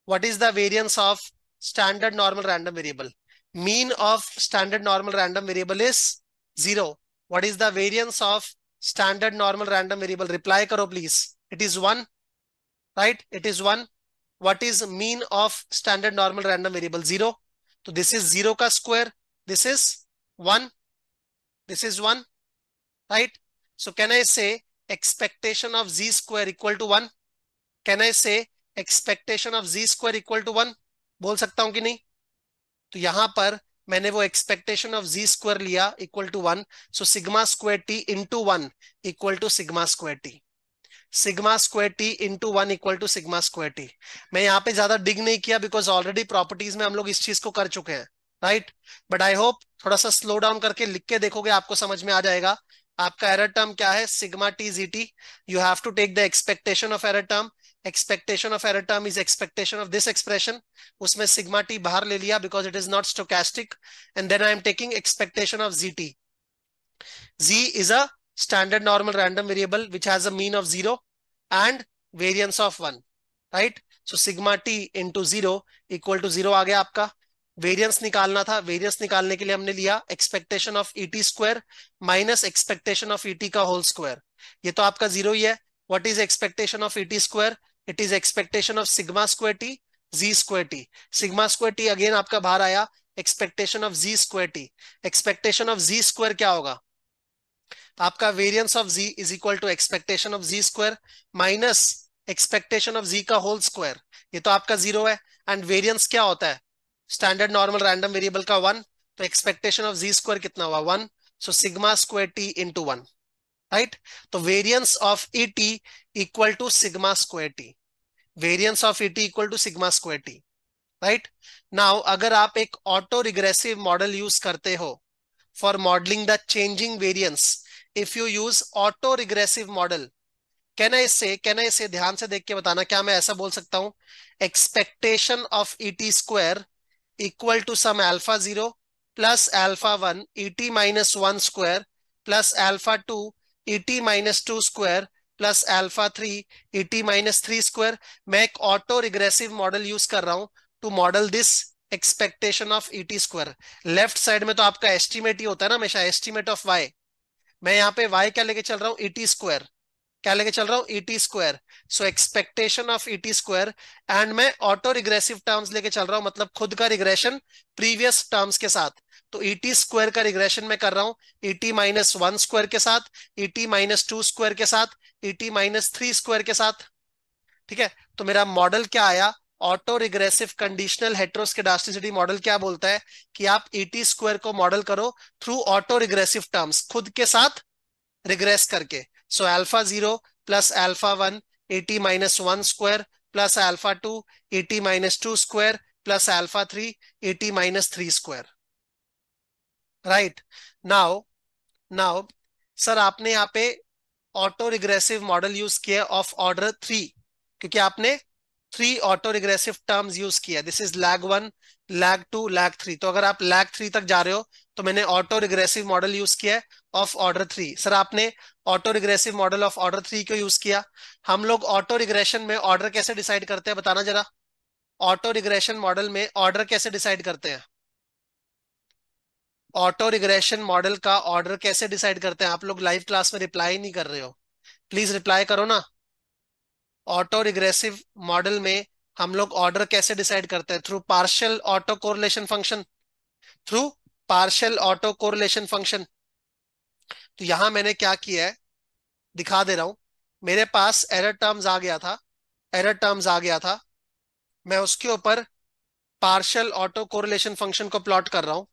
what is the variance of standard normal random variable? Mean of standard normal random variable is zero. What is the variance of standard normal random variable? Reply karo please. It is one, right? It is one. What is mean of standard normal random variable? Zero. So this is zero ka square. This is one. This is one, right? So can I say expectation of z square equal to one? Can I say expectation of G square equal to one बोल सकता हूं कि नहीं तो यहां पर मैंने वो एक्सपेक्टेशन ऑफ जी स्क्वायर लिया equal to one so sigma square T into one equal to sigma square T sigma square T into one equal to sigma square T मैं यहाँ पे ज्यादा डिग नहीं किया बिकॉज ऑलरेडी प्रॉपर्टीज में हम लोग इस चीज को कर चुके हैं राइट बट आई होप थोड़ा सा स्लो डाउन करके लिख के देखोगे आपको समझ में आ जाएगा आपका एरर टर्म क्या है sigma T G T you have to take the expectation of error term expectation of error term is expectation of this expression उसमें सिग्मा टी बाहर ले लिया because it is not stochastic and then I am taking expectation of G T G is a standard normal random variable which has mean of zero and variance of one right so sigma T into zero equal to zero आ गया आपका वेरियंस निकालना था वेरियंस निकालने के लिए हमने लिया expectation of E T square minus expectation of E T का होल स्क्वायर ये तो आपका जीरो ही है what is expectation of E T square it is expectation of sigma square T G square T sigma square T again आपका बाहर आया expectation of G square T expectation of G square क्या होगा आपका variance of G is equal to expectation of G square minus expectation of G का होल स्क्वायर ये तो आपका जीरो है एंड वेरियंस क्या होता है स्टैंडर्ड नॉर्मल रैंडम वेरिएबल का वन तो एक्सपेक्टेशन ऑफ जी स्क्वायर कितना हुआ one so sigma square T into one right तो variance of E T equal to sigma square T variance of E T equal to sigma square T right now अगर आप एक ऑटो रिग्रेसिव मॉडल यूज करते हो for modelling the changing variance if you use auto regressive model can I say can I से ध्यान से देख के बताना क्या मैं ऐसा बोल सकता हूं expectation of E T square equal to some alpha zero plus alpha one E T minus one square plus alpha two eighty minus two square plus alpha three eighty minus three square मैं एक ऑटो रिग्रेसिव मॉडल यूज कर रहा हूं to model this expectation of ET square left side में तो आपका एस्टिमेट ही होता है ना हमेशा एस्टिमेट ऑफ वाई मैं यहाँ पे वाई क्या लेके चल रहा हूँ एटी e स्क्वायर क्या लेके चल रहा हूँ ET square so expectation of ET square and मैं ऑटो रिग्रेसिव टर्म्स लेके चल रहा हूँ मतलब खुद का रिग्रेशन प्रीवियस टर्म्स के साथ तो ई e स्क्वायर का रिग्रेशन मैं कर रहा हूं एटी माइनस वन स्क्वायर के साथ एटी माइनस टू स्क्वायर के साथ एटी माइनस थ्री स्क्वायर के साथ ठीक है तो मेरा मॉडल क्या आया auto regressive conditional heteroscedasticity model क्या बोलता है कि आप एटी e स्क्वायर को मॉडल करो थ्रू ऑटो रिग्रेसिव टर्म्स खुद के साथ रिग्रेस करके so alpha zero plus alpha one eighty minus one square plus alpha two eighty minus two square plus alpha three eighty minus three square right now now sir आपने यहाँ पे ऑटो रिग्रेसिव मॉडल यूज किया ऑफ ऑर्डर थ्री क्योंकि आपने three auto regressive terms use किया this is lag one lag two lag three तो अगर आप लैग थ्री तक जा रहे हो तो मैंने ऑटो रिग्रेसिव मॉडल यूज किया है ऑफ ऑर्डर थ्री सर आपने auto regressive model of order three को यूज किया हम लोग ऑटो रिग्रेशन में ऑर्डर कैसे डिसाइड करते हैं बताना जरा ऑटो रिग्रेशन मॉडल में ऑर्डर कैसे डिसाइड करते हैं ऑटो रिग्रेशन मॉडल का ऑर्डर कैसे डिसाइड करते हैं आप लोग लाइव क्लास में रिप्लाई नहीं कर रहे हो प्लीज रिप्लाई करो ना ऑटो रिग्रेसिव मॉडल में हम लोग ऑर्डर कैसे डिसाइड करते हैं through partial auto correlation function through partial auto correlation function तो यहां मैंने क्या किया है दिखा दे रहा हूं मेरे पास एरर टर्म्स आ गया था एरर टर्म्स आ गया था मैं उसके ऊपर पार्शियल ऑटो कोरिलेशन फंक्शन को प्लॉट कर रहा हूं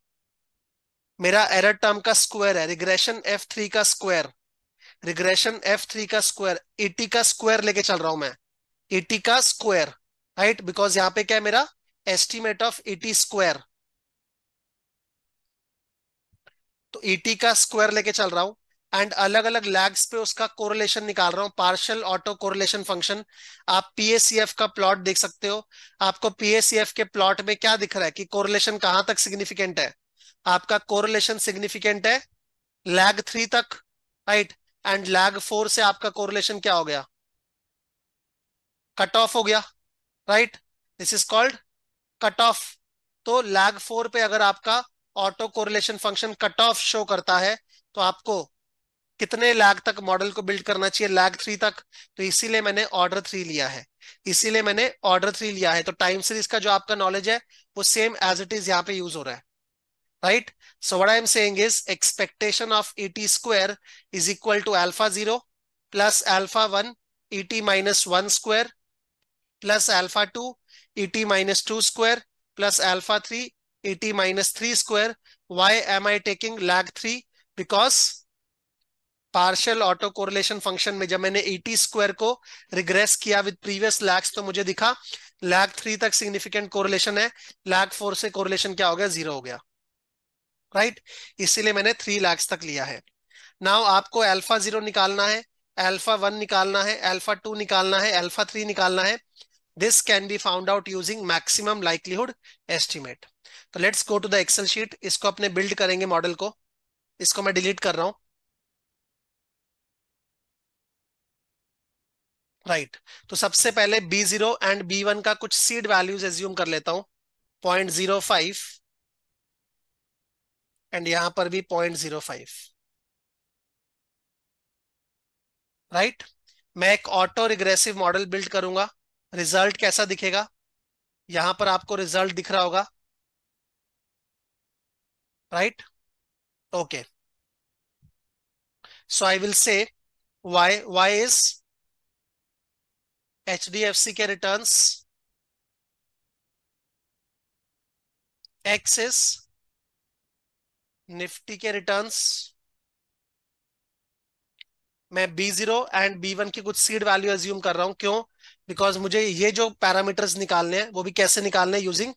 मेरा एरर टर्म का स्क्वायर है रिग्रेशन एफ थ्री का स्क्वायर रिग्रेशन एफ थ्री का स्क्वायर एटी का स्क्वायर लेके चल रहा हूं मैं एटी का स्क्वायर राइट बिकॉज यहाँ पे क्या है मेरा एस्टिमेट ऑफ एटी स्क्वायर तो एटी का स्क्वायर लेके चल रहा हूं एंड अलग अलग लैग्स पे उसका कोरिलेशन निकाल रहा हूँ पार्शियल ऑटो कोरिलेशन फंक्शन आप पीएसीएफ का प्लॉट देख सकते हो आपको पीएसीएफ के प्लॉट में क्या दिख रहा है कि कोरिलेशन कहां तक सिग्निफिकेंट है आपका कोरिलेशन सिग्निफिकेंट है लैग थ्री तक राइट एंड लैग फोर से आपका कोरिलेशन क्या हो गया कट ऑफ हो गया right this is called cut off तो लैग फोर पे अगर आपका auto correlation function cut off show करता है तो आपको कितने लैग तक मॉडल को बिल्ड करना चाहिए लैग थ्री तक तो इसीलिए मैंने ऑर्डर थ्री लिया है इसीलिए मैंने ऑर्डर थ्री लिया है तो टाइम सीरीज का जो आपका नॉलेज है वो सेम एज इट इज यहाँ पे यूज हो रहा है right? So what I am saying is expectation of ET square is equal to alpha 0 plus alpha 1 ET minus 1 square plus alpha 2 ET minus 2 square plus alpha 3 ET minus 3 square. Why am I taking lag 3? Because partial auto correlation function में जब मैंने एटी स्क्वायर को रिग्रेस किया विद प्रीवियस लैग्स तो मुझे दिखा लैग थ्री तक सिग्निफिकेंट कोरिलेशन है लैग फोर से कोरिलेशन क्या हो गया जीरो हो गया राइट इसीलिए मैंने थ्री लैक्स तक लिया है नाउ आपको एल्फा जीरो निकालना है एल्फा वन निकालना है एल्फा टू निकालना है एल्फा थ्री निकालना है this can be found out using maximum likelihood estimate तो let's go to the Excel sheet इसको अपने बिल्ड करेंगे मॉडल को इसको मैं डिलीट कर रहा हूं राइट right. तो सबसे पहले B zero and B one का कुछ सीड वैल्यूज एज्यूम कर लेता हूं पॉइंट जीरो फाइव एंड यहां पर भी पॉइंट जीरो फाइव राइट मैं एक ऑटो रिग्रेसिव मॉडल बिल्ड करूंगा रिजल्ट कैसा दिखेगा यहां पर आपको रिजल्ट दिख रहा होगा right okay so I will say Y Y is H D F C के रिटर्न एक्स इज निफ्टी के रिटर्न्स मैं B zero and B one की कुछ सीड वैल्यू एज्यूम कर रहा हूं क्यों बिकॉज मुझे ये जो पैरामीटर्स निकालने हैं वो भी कैसे निकालने using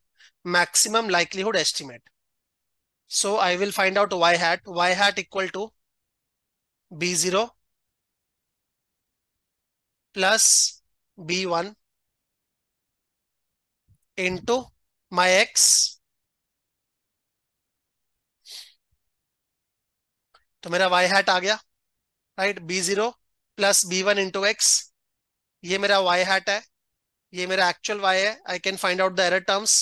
maximum likelihood estimate so I will find out Y hat Y hat equal to B zero plus B one into my X तो मेरा वाई हैट आ गया right B zero plus B one into X ये मेरा वाई हैट है ये मेरा एक्चुअल वाई है I can find out the error terms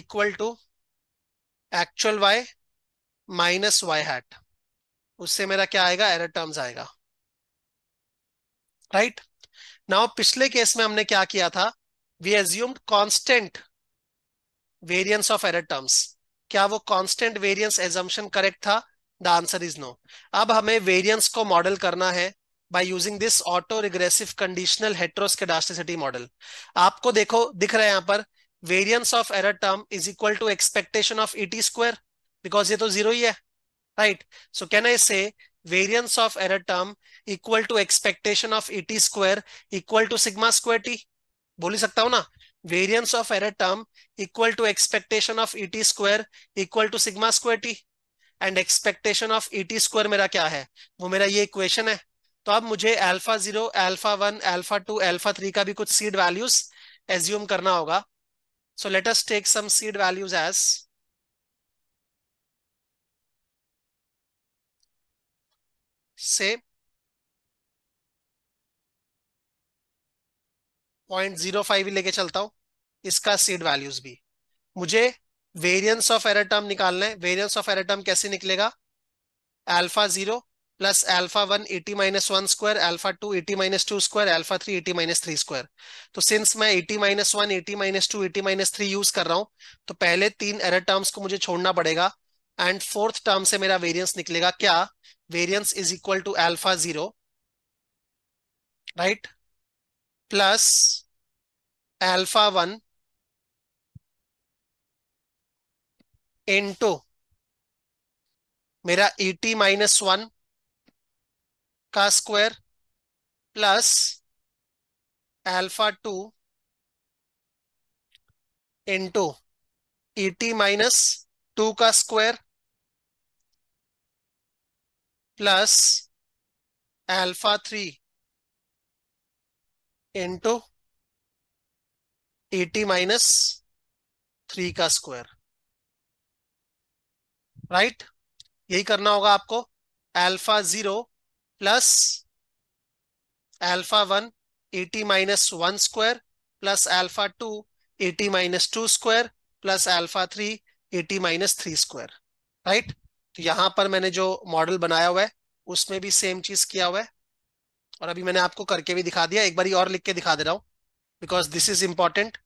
equal to actual Y minus Y hat उससे मेरा क्या आएगा एरर टर्म्स आएगा राइट right? नाउ पिछले केस में हमने क्या किया था we assumed constant variance of error terms क्या वो कॉन्स्टेंट वेरियंस एजम्पन करेक्ट था द आंसर इज नो अब हमें वेरियंस को मॉडल करना है by using this auto regressive conditional heteroscedasticity model आपको देखो दिख रहा है यहां पर variance of error term is equal to expectation of ET square because ये तो जीरो ही है right so can I say variance of error term equal to expectation of ET square equal to sigma square T बोल सकता हूं ना variance of error term equal to expectation of ET square equal to sigma square T and expectation of E T square मेरा क्या है वो मेरा ये इक्वेशन है तो अब मुझे alpha zero alpha one alpha two alpha three का भी कुछ सीड वैल्यूज एज्यूम करना होगा so let us take some seed values as say point zero five लेके चलता हूं इसका सीड वैल्यूज भी मुझे वेरियंस ऑफ एरर टर्म निकालना है वेरियंस ऑफ एरर टर्म कैसे निकलेगा alpha zero plus alpha one eighty minus one square alpha two eighty minus two square alpha three eighty minus three square तो सिंस मैं ET minus one eighty minus two eighty minus three use कर रहा हूं तो पहले तीन एरर टर्म्स को मुझे छोड़ना पड़ेगा एंड फोर्थ टर्म से मेरा वेरियंस निकलेगा क्या variance is equal to alpha zero right plus alpha one into मेरा टी माइनस वन का square plus alpha two into T minus two का square plus alpha three into ET minus three का स्क्वायर राइट यही करना होगा आपको alpha zero plus alpha one eighty minus one square plus alpha two eighty minus two square plus alpha three eighty minus three square right तो यहां पर मैंने जो मॉडल बनाया हुआ है उसमें भी सेम चीज किया हुआ है और अभी मैंने आपको करके भी दिखा दिया एक बार और लिख के दिखा दे रहा हूं because this is important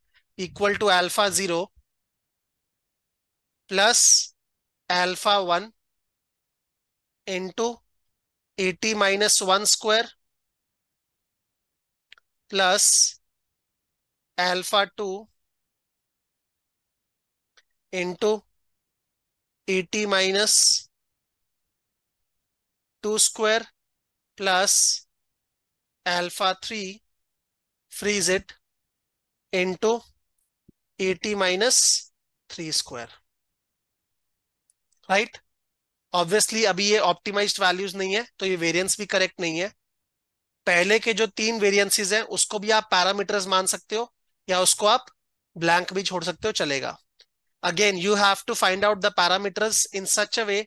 equal to alpha zero plus alpha 1 into 80 minus 1 square plus alpha 2 into 80 minus 2 square plus alpha 3 freeze it into 80 minus 3 square. Right obviously अभी ये ऑप्टिमाइज वैल्यूज नहीं है तो ये वेरियंस भी करेक्ट नहीं है पहले के जो तीन वेरियंसिस हैं उसको भी आप पैरामीटर्स मान सकते हो या उसको आप ब्लैंक भी छोड़ सकते हो चलेगा again you have to find out the parameters in such a way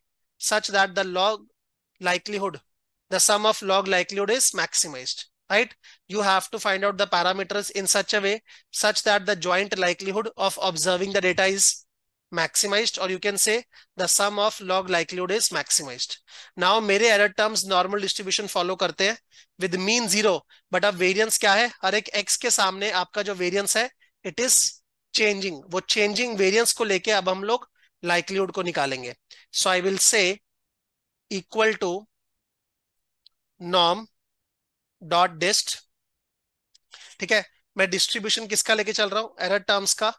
such that the log likelihood the sum of log likelihood is maximize right you have to find out the parameters in such a way such that the joint likelihood of observing the data is maximized or you can say the sum of log likelihood is maximized. Now mere error terms normal distribution follow karte hain with mean zero but ab variance kya hai har ek x ke samne aapka jo variance hai it is changing wo changing variance ko leke ab hum log likelihood ko nikalenge so I will say equal to norm dot dist ठीक है मैं डिस्ट्रीब्यूशन किसका लेके चल रहा हूं एरर टर्म्स का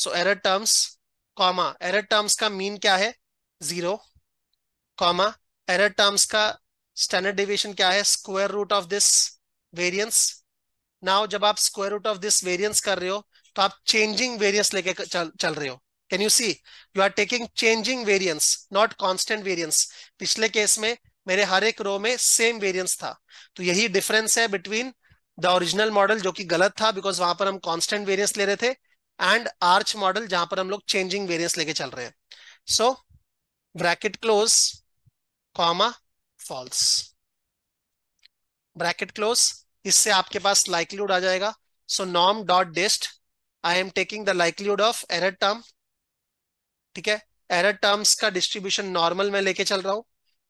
so error terms comma error terms का मीन क्या है जीरो कॉमा एरर टर्म्स का स्टैंडर्ड डिविएशन क्या है square root of this variance now जब आप square root of this variance कर रहे हो तो आप चेंजिंग वेरियंस लेके चल, चल रहे हो can you see you are taking changing variance not constant variance पिछले केस में मेरे हर एक रो में सेम वेरियंस था तो यही डिफरेंस है बिटवीन द ओरिजिनल मॉडल जो कि गलत था बिकॉज वहां पर हम कांस्टेंट वेरियंस ले रहे थे एंड आर्च मॉडल जहां पर हम लोग चेंजिंग वेरियंस लेके चल रहे हैं so bracket close comma false bracket close इससे आपके पास लाइकलीहुड आ जाएगा सो नॉम dot dist I M taking the likelihood of error term ठीक है एरर टर्म्स का डिस्ट्रीब्यूशन नॉर्मल में लेके चल रहा हूं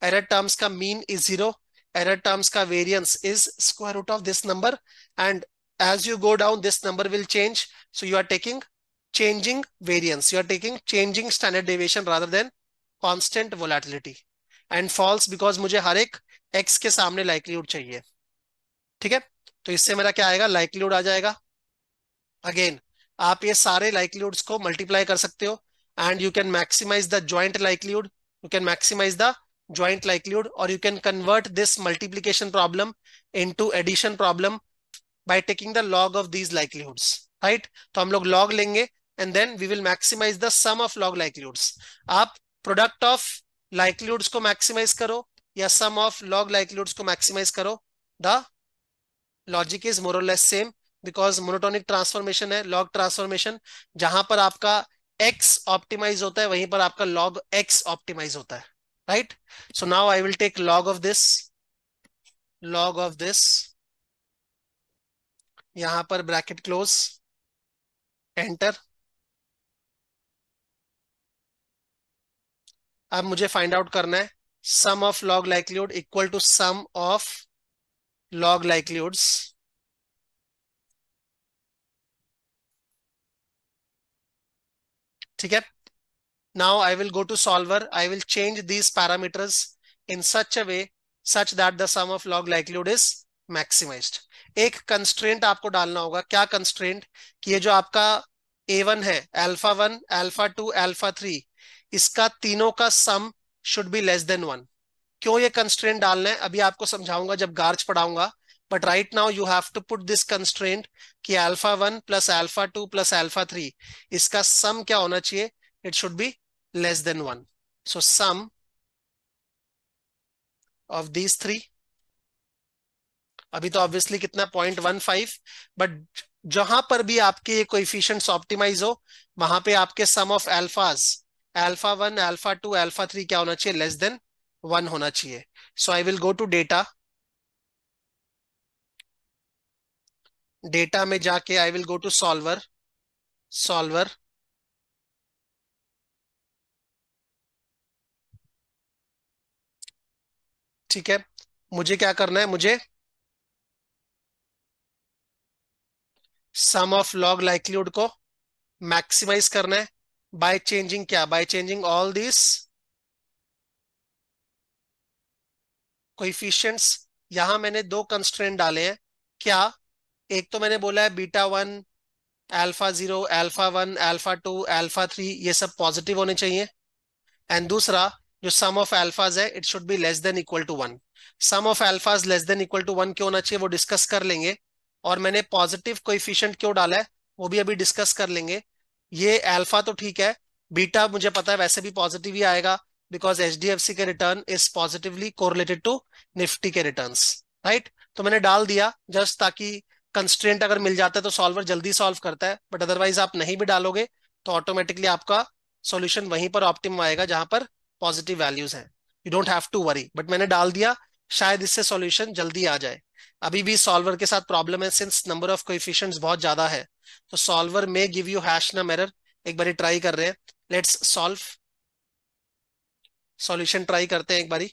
एरर टर्म्स का mean is zero error terms का variance is square root of this number and as you go down, this number will change. So you are taking changing variance. You are taking changing standard deviation rather than constant volatility. And false because mujhe har ek x ke samne likelihood chahiye theek hai to isse mera kya aayega likelihood aa jayega again aap ye sare likelihoods ko multiply kar sakte ho and you can maximize the joint likelihood you can maximize the joint likelihood or you can convert this multiplication problem into addition problem by taking the log of these likelihoods right? to hum log log lenge and then we will maximize the sum of log likelihoods aap product of likelihoods ko maximize karo ya sum of log likelihoods ko maximize karo the logic is more or less same because monotonic transformation है लॉग ट्रांसफॉर्मेशन जहां पर आपका एक्स ऑप्टिमाइज होता है वहीं पर आपका लॉग एक्स ऑप्टिमाइज होता है right so now I will take log of this log of this यहां पर ब्रैकेट क्लोज एंटर अब मुझे फाइंड आउट करना है sum of log likelihood equal to sum of log likelihoods ठीक है now I will go to solver I will change these parameters in such a way such that the sum of log likelihood is maximized एक कंस्ट्रेंट आपको डालना होगा क्या कंस्ट्रेंट कि ये जो आपका ए वन है alpha one alpha two alpha three इसका तीनों का sum should be less than one क्यों ये कंस्ट्रेंट डालना है अभी आपको समझाऊंगा जब गार्ज पढ़ाऊंगा but right now you have to put this constraint कि alpha one plus alpha two plus alpha three इसका सम क्या होना चाहिए it should be less than one so sum of these three अभी तो ऑब्वियसली कितना पॉइंट वन फाइव बट जहां पर भी आपके ये कोइफिशियंट्स ऑप्टिमाइज हो वहां पे आपके sum of alphas alpha one alpha two alpha three क्या होना चाहिए लेस देन वन होना चाहिए so I will go to data data में जाके I will go to solver solver ठीक है मुझे क्या करना है मुझे सम ऑफ लॉग लाइक्लीहुड को मैक्सिमाइज करना है बाय चेंजिंग क्या by changing all this coefficients यहां मैंने दो कंस्ट्रेंट डाले हैं क्या एक तो मैंने बोला है beta one alpha zero alpha one alpha two alpha three ये सब पॉजिटिव होने चाहिए एंड दूसरा जो सम ऑफ एल्फाज है it should be less than equal to one sum of alphas less than equal to one क्यों होना चाहिए वो डिस्कस कर लेंगे और मैंने पॉजिटिव कोइफिशियंट क्यों डाला है वो भी अभी डिस्कस कर लेंगे ये अल्फा तो ठीक है बीटा मुझे पता है वैसे भी पॉजिटिव ही आएगा बिकॉज एच डी एफ के return is positively correlated to Nifty के रिटर्न राइट तो मैंने डाल दिया जस्ट ताकि कंस्ट्रेंट अगर मिल जाता है तो सॉल्वर जल्दी सॉल्व करता है बट अदरवाइज आप नहीं भी डालोगे तो ऑटोमेटिकली आपका सोल्यूशन वहीं पर ऑप्टिम आएगा जहां पर पॉजिटिव वैल्यूज है you don't have to worry but मैंने डाल दिया शायद इससे सॉल्यूशन जल्दी आ जाए अभी भी सॉल्वर के साथ प्रॉब्लम है सिंस नंबर ऑफ कोएफिशिएंट्स बहुत ज्यादा है तो सॉल्वर में गिव यू हैश ना मेरर एक बारी ट्राई कर रहे हैं लेट्स सॉल्व सॉल्यूशन ट्राई करते हैं एक बारी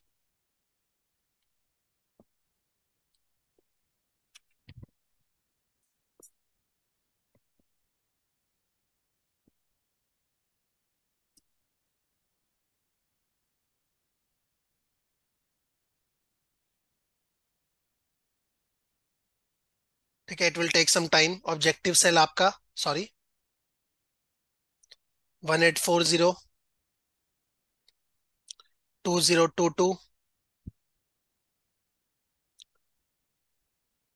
ठीक है it will take some time objective cell आपका sorry one eight four zero two zero two two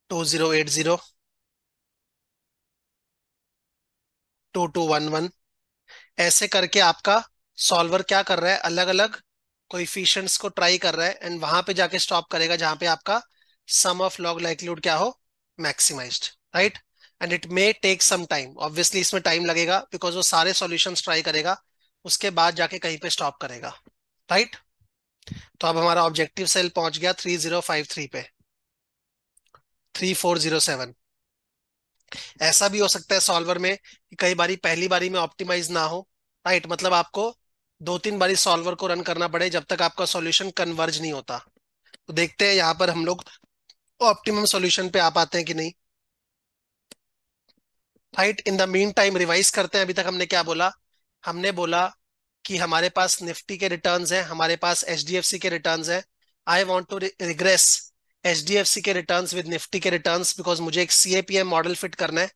two zero eight zero two two one one ऐसे करके आपका सॉल्वर क्या कर रहा है अलग अलग कोइफिशियंट्स को ट्राई कर रहा है एंड वहां पे जाके स्टॉप करेगा जहां पे आपका सम ऑफ लॉग लाइक्लीहुड क्या हो maximized right and it may take some time obviously इसमें टाइम लगेगा बिकॉज वो सारे solutions ट्राई करेगा उसके बाद जाके कहीं पे स्टॉप करेगा राइट right तो अब हमारा ऑब्जेक्टिव सेल पहुंच गया 3053 पे 3407 ऐसा भी हो सकता है सॉल्वर में कि कई बारी पहली बारी में ऑप्टिमाइज ना हो राइट मतलब आपको दो तीन बारी सॉल्वर को रन करना पड़े जब तक आपका सॉल्यूशन कन्वर्ज नहीं होता तो देखते हैं यहाँ पर हम लोग ऑप्टिमम सॉल्यूशन पे आ पाते हैं कि नहीं right in the meantime revise करते हैं अभी तक हमने क्या बोला हमने बोला कि हमारे पास निफ्टी के रिटर्न्स हैं हमारे पास एच के रिटर्न्स हैं I want to regress H के रिटर्न्स विद निफ्टी के रिटर्न्स बिकॉज मुझे एक सीएपीएम मॉडल फिट करना है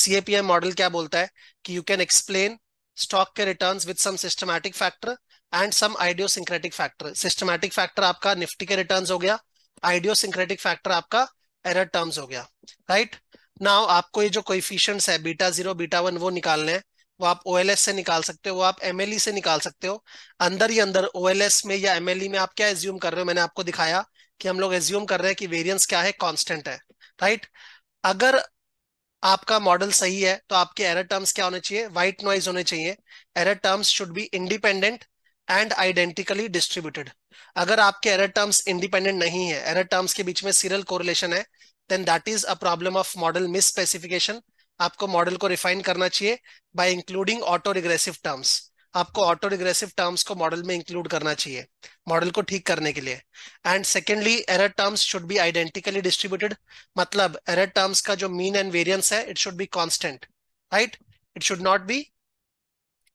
सीएपीएम मॉडल क्या बोलता है कि यू कैन एक्सप्लेन स्टॉक के return with some systematic factor and some idiosyncratic factor systematic factor आपका निफ्टी के रिटर्न हो गया आइडियोसिंक्रेटिक फैक्टर आपका एरर टर्म्स हो गया राइट नाउ आपको ये जो कोइफिशियंट्स है बीटा जीरो बीटा वन वो निकालने हैं वो आप ओ से निकाल सकते हो वो आप एम e से निकाल सकते हो अंदर ही अंदर ओ में या एम e में आप क्या एज्यूम कर रहे हो मैंने आपको दिखाया कि हम लोग एज्यूम कर रहे हैं कि वेरियंस क्या है कॉन्स्टेंट है राइट अगर आपका मॉडल सही है तो आपके एरर टर्म्स क्या होने चाहिए व्हाइट नॉइज होने चाहिए error terms should be independent and identically distributed अगर आपके एरर टर्म्स इंडिपेंडेंट नहीं है एरर टर्म्स के बीच में सीरियल कोरिलेशन है then that is a problem of model misspecification आपको मॉडल को रिफाइन करना चाहिए by including auto regressive terms आपको ऑटो रिग्रेसिव टर्म्स को मॉडल में इंक्लूड करना चाहिए मॉडल को ठीक करने के लिए and secondly error terms should be identically distributed मतलब एरर टर्म्स का जो मीन एंड वेरियंस है it should be constant right it should not be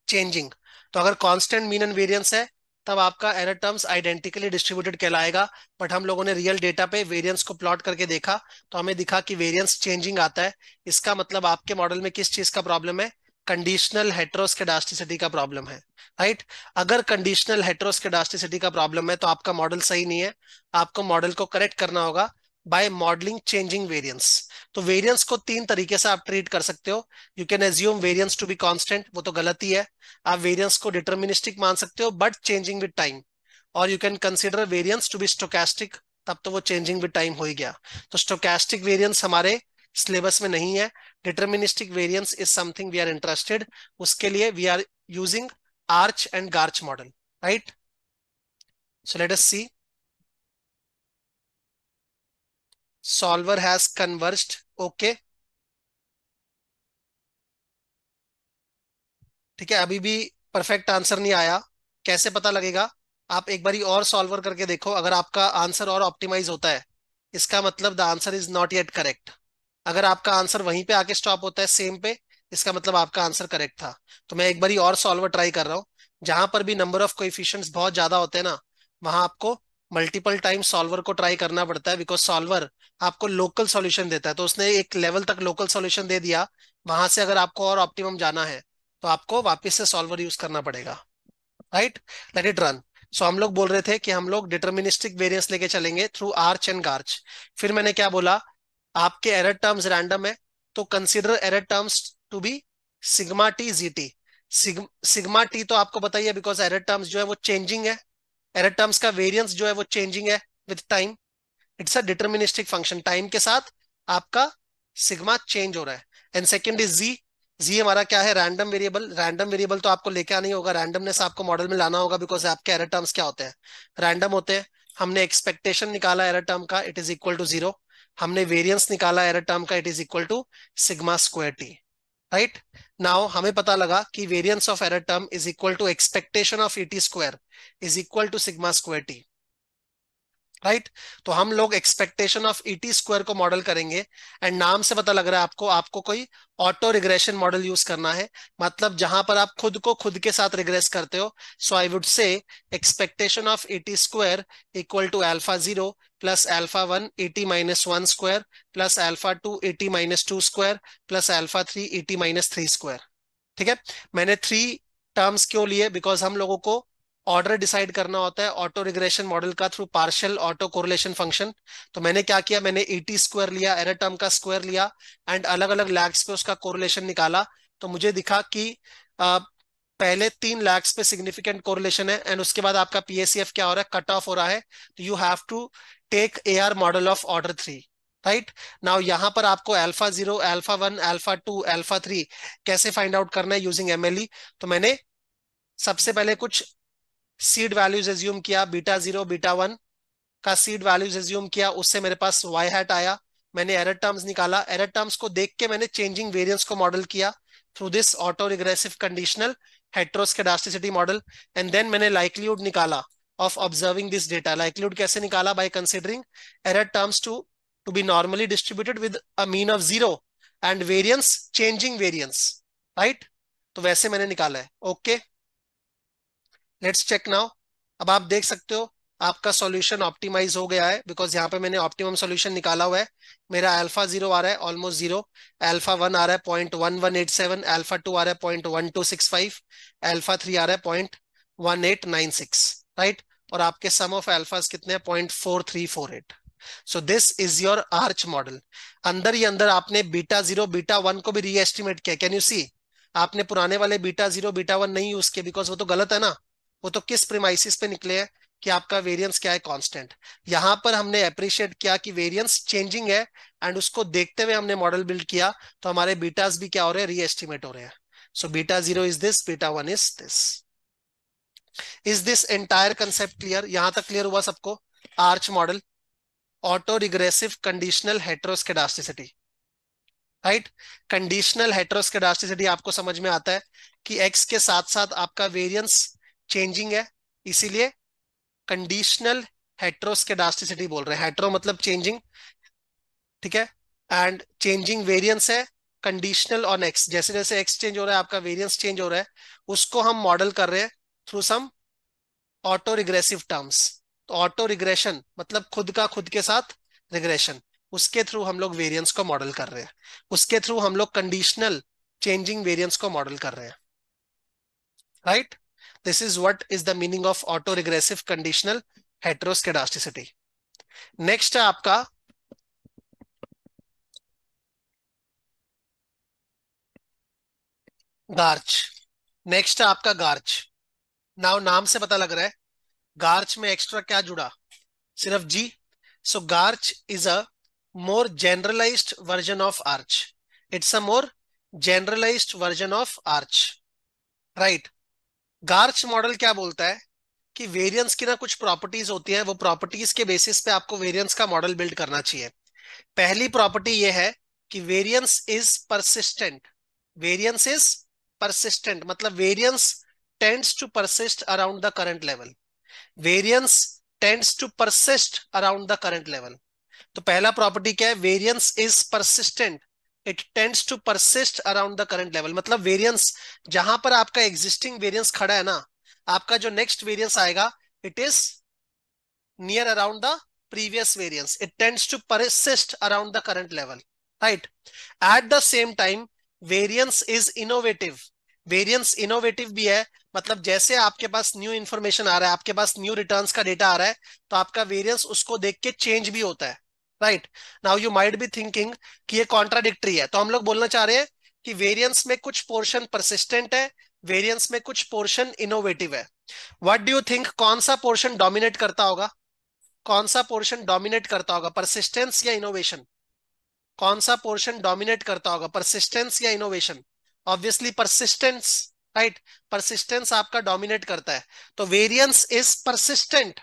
changing तो अगर कॉन्स्टेंट मीन एंड वेरियंस है तब आपका एरर टर्म्स आइडेंटिकली डिस्ट्रीब्यूटेड कहलाएगा बट हम लोगों ने रियल डेटा पे वेरियंस को प्लॉट करके देखा तो हमें दिखा कि वेरियंस चेंजिंग आता है इसका मतलब आपके मॉडल में किस चीज का प्रॉब्लम है कंडीशनल हेट्रोस्केडास्टिसिटी का प्रॉब्लम है राइट अगर कंडीशनल हेट्रोस्केडास्टिसिटी का प्रॉब्लम है तो आपका मॉडल सही नहीं है आपको मॉडल को करेक्ट करना होगा बाय मॉडलिंग चेंजिंग वेरियंस तो वेरियंस को तीन तरीके से आप ट्रीट कर सकते हो you can assume variance to be constant वो तो गलत ही है आप वेरियंस को डिटर्मिनिस्टिक मान सकते हो बट चेंजिंग विद टाइम और you can consider variance to be stochastic तब तो वो चेंजिंग विद टाइम हो ही गया तो स्टोकैस्टिक वेरियंस हमारे सिलेबस में नहीं है deterministic variance is something we are interested उसके लिए we are using ARCH and GARCH model right so let us see solver has converged okay ठीक है अभी भी परफेक्ट आंसर नहीं आया कैसे पता लगेगा आप एक बारी और सॉल्वर करके देखो अगर आपका आंसर और ऑप्टिमाइज होता है इसका मतलब the answer is not yet correct अगर आपका आंसर वहीं पे आके स्टॉप होता है सेम पे इसका मतलब आपका आंसर करेक्ट था तो मैं एक बारी और सॉल्वर ट्राई कर रहा हूं जहां पर भी नंबर ऑफ कोफिशियंट्स बहुत ज्यादा होते हैं ना वहां आपको मल्टीपल टाइम सॉल्वर को ट्राई करना पड़ता है बिकॉज सॉल्वर आपको लोकल सॉल्यूशन देता है तो उसने एक लेवल तक लोकल सॉल्यूशन दे दिया वहां से अगर आपको और ऑप्टिमम जाना है तो आपको वापस से सॉल्वर यूज करना पड़ेगा right let it run so हम लोग बोल रहे थे कि हम लोग डिटर्मिनिस्टिक वेरियंस लेके चलेंगे थ्रू आर्च एंड गार्च फिर मैंने क्या बोला आपके एरर टर्म्स रैंडम है तो consider error terms to be sigma T G t sigma t तो आपको बताइए बिकॉज एरर टर्म्स जो है वो चेंजिंग है एरर टर्म्स का वेरियंस जो है वो चेंजिंग है with time it's a deterministic function time के साथ आपका सिग्मा चेंज हो रहा है and second is g g हमारा क्या है रैंडम वेरिएबल रैंडम वेरिएबल तो आपको लेके आना होगा रैंडमनेस आपको मॉडल में लाना होगा बिकॉज आपके एरर टर्म्स क्या होते हैं रैंडम होते हैं हमने एक्सपेक्टेशन निकाला एरर टर्म का it is equal to zero हमने वेरियंस निकाला एरर टर्म का it is equal to sigma square T right now हमें पता लगा कि variance of error term is equal to expectation of E T square is equal to sigma square T right right? तो हम लोग एक्सपेक्टेशन ऑफ ईटी स्क्वायर को मॉडल करेंगे एंड नाम से पता लग रहा है आपको आपको कोई ऑटो रिग्रेशन मॉडल यूज करना है मतलब जहां पर आप खुद को खुद के साथ रिग्रेस करते हो so I would say expectation of e t square equal to alpha zero plus alpha one eighty minus one square plus alpha two eighty minus two square plus alpha three eighty minus three square ठीक है मैंने थ्री टर्म्स क्यों लिए बिकॉज हम लोगों को ऑर्डर डिसाइड करना होता है ऑटो रिग्रेशन मॉडल का through partial auto correlation function तो मैंने क्या किया मैंने ईटी स्क्वायर लिया एरर टर्म का स्क्वायर लिया एंड अलग अलग लैग्स पे उसका कोरिलेशन निकाला तो मुझे दिखा कि आ, पहले तीन लैक्स पे सिग्निफिकेंट कोरिलेशन है एंड उसके बाद आपका पीएसीएफ क्या हो रहा है कट ऑफ हो रहा है तो you have to take A R model of order three right now यहां पर आपको alpha zero alpha one alpha two alpha three कैसे फाइंड आउट करना है यूजिंग एमएलई e? तो मैंने सबसे पहले कुछ सीड वैल्यूज एज्यूम किया बीटा जीरो बीटा वन का सीड वैल्यूज एज्यूम किया उससे मेरे पास वाई हैट आया मैंने एरर टर्म्स निकाला एरर टर्म्स को देख के मैंने चेंजिंग वेरियंस को मॉडल किया through this auto regressive conditional heteroscedasticity model and then मैंने लाइकलीहुड निकाला of observing this data likelihood कैसे निकाला by considering error terms to to be normally distributed with a mean of zero and variance changing variance right तो वैसे मैंने निकाला है okay okay? Let's check now अब आप देख सकते हो आपका सॉल्यूशन ऑप्टिमाइज हो गया है बिकॉज यहाँ पे मैंने ऑप्टिमम सॉल्यूशन निकाला हुआ है मेरा अल्फा जीरो आ रहा है ऑलमोस्ट जीरो अल्फा वन आ रहा है point one one eight seven alpha two आ रहा है point one two six five alpha three आ रहा है point one eight nine six right और आपके सम ऑफ एल्फाज कितने point four three four eight so this is your ARCH model अंदर ही अंदर आपने बीटा जीरो बीटा वन को भी रीएस्टिमेट किया कैन यू सी आपने पुराने वाले बीटा जीरो बीटा वन नहीं यूज किया बिकॉज वो तो गलत है ना वो तो किस प्रिमाइसिस पे निकले हैं कि आपका वेरियंस क्या है कॉन्स्टेंट यहां पर हमने अप्रिशिएट किया कि वेरियंस चेंजिंग है एंड उसको देखते हुए हमने मॉडल बिल्ड किया तो हमारे बीटास भी क्या हो रहे हैं रीएस्टिमेट हो रहे हैं so beta zero is this beta one is this is this entire concept clear यहां तक क्लियर हुआ सबको ARCH model auto regressive conditional heteroscedasticity right conditional heteroscedasticity आपको समझ में आता है कि एक्स के साथ साथ आपका वेरियंस चेंजिंग है इसीलिए कंडीशनल हेट्रोस्केडास्टिसिटी बोल रहे हैं हेट्रो मतलब चेंजिंग ठीक है एंड चेंजिंग वेरियंस है कंडीशनल ऑन एक्स जैसे जैसे एक्स चेंज हो रहा है आपका वेरियंस चेंज हो रहा है उसको हम मॉडल कर रहे हैं through some auto regressive terms तो ऑटो रिग्रेशन मतलब खुद का खुद के साथ रिग्रेशन उसके थ्रू हम लोग वेरियंस को मॉडल कर रहे हैं उसके थ्रू हम लोग कंडीशनल चेंजिंग वेरियंस को मॉडल कर रहे हैं right right? this what is the meaning of of autoregressive conditional heteroscedasticity next hai aapka GARCH next है आपका गार्च नाउ नाम से पता लग रहा है गार्च में एक्स्ट्रा क्या जुड़ा सिर्फ g so GARCH is a more generalize version of ARCH it's a more generalized version of ARCH right GARCH model क्या बोलता है कि वेरिएंस की ना कुछ प्रॉपर्टीज होती है वो प्रॉपर्टीज के बेसिस पे आपको वेरियंस का मॉडल बिल्ड करना चाहिए पहली प्रॉपर्टी ये है कि variance is persistent variance is persistent मतलब variance tends to persist around the current level variance tends to persist around the current level तो पहला प्रॉपर्टी क्या है variance is persistent it tends to persist around the current level मतलब वेरियंस जहां पर आपका एग्जिस्टिंग वेरियंस खड़ा है ना आपका जो नेक्स्ट वेरियंस आएगा it is near around the previous variance it tends to persist around the current level right at the same time variance is innovative variance innovative भी है मतलब जैसे आपके पास न्यू इन्फॉर्मेशन आ रहा है आपके पास न्यू रिटर्न्स का डेटा आ रहा है तो आपका वेरियंस उसको देख के चेंज भी होता है right now you might be thinking कि ये कॉन्ट्राडिक्टरी है तो हम लोग बोलना चाह रहे हैं कि वेरियंस में कुछ पोर्शन परसिस्टेंट है वेरियंस में कुछ पोर्शन इनोवेटिव है वट डू यू थिंक कौन सा पोर्शन डोमिनेट करता होगा कौन सा पोर्शन डोमिनेट करता होगा परसिस्टेंस या इनोवेशन कौन सा पोर्शन डोमिनेट करता होगा परसिस्टेंस या innovation obviously persistence right persistence आपका डोमिनेट करता है तो variance is persistent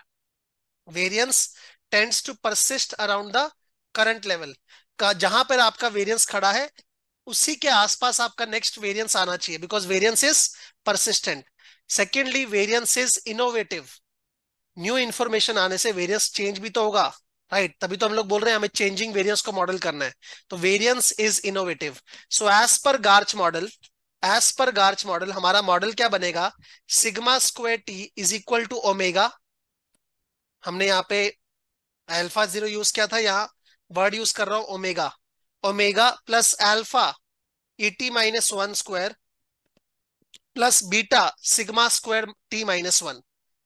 variance tends to persist around the current level का जहां पर आपका वेरियंस खड़ा है उसी के आसपास आपका नेक्स्ट वेरियंस आना चाहिए because variance is persistent secondly variance is innovative new information आने से वेरियंस चेंज भी तो होगा राइट right, तभी तो हम लोग बोल रहे हैं हमें चेंजिंग वेरिएंस को मॉडल करना है तो variance is innovative so as per GARCH model as per GARCH model हमारा मॉडल क्या बनेगा sigma square t is equal to omega हमने यहाँ पे अल्फा जीरो यूज किया था यहाँ वर्ड यूज कर रहा हूं omega omega plus alpha e t minus one square plus beta sigma square t minus one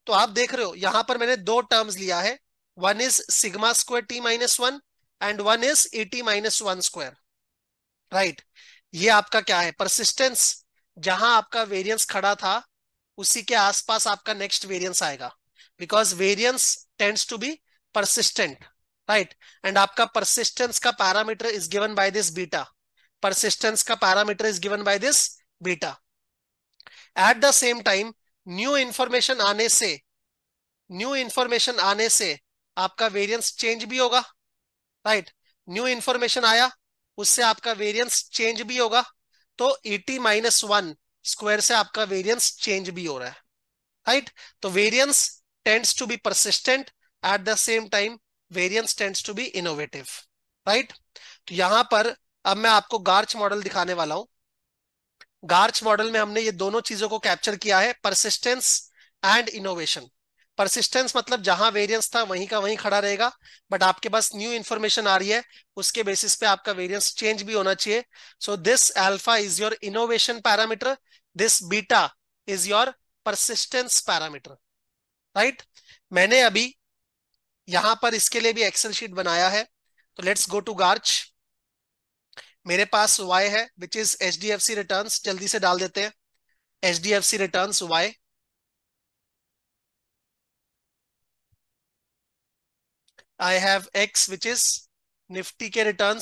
तो आप देख रहे हो यहां पर मैंने दो टर्म्स लिया है one is sigma square t minus one and one is e t minus one square right ये आपका क्या है परसिस्टेंस जहां आपका वेरियंस खड़ा था उसी के आसपास आपका नेक्स्ट वेरियंस आएगा because variance tends to be persistent right and आपका persistence का parameter is given by this beta persistence का parameter is given by this beta at the same time new information आने से new information आने से आपका variance change भी होगा right new information आया उससे आपका वेरियंस चेंज भी होगा तो 80 माइनस वन स्क्वायर से आपका वेरियंस चेंज भी हो रहा है राइट right? तो variance tends to be persistent at the same time variance tends to be innovative right तो यहां पर अब मैं आपको गार्च मॉडल दिखाने वाला हूं गार्च मॉडल में हमने ये दोनों चीजों को कैप्चर किया है परसिस्टेंस एंड इनोवेशन परसिस्टेंस मतलब जहां वेरियंस था वहीं का वहीं खड़ा रहेगा बट आपके पास न्यू इन्फॉर्मेशन आ रही है उसके बेसिस पे आपका वेरियंस चेंज भी होना चाहिए so this alpha is your innovation parameter this beta is your persistence parameter right मैंने अभी यहां पर इसके लिए भी एक्सेल शीट बनाया है तो लेट्स गो टू गार्च मेरे पास वाई है which is H D F C return जल्दी से डाल देते हैं H D F C return y I have x which is Nifty के रिटर्न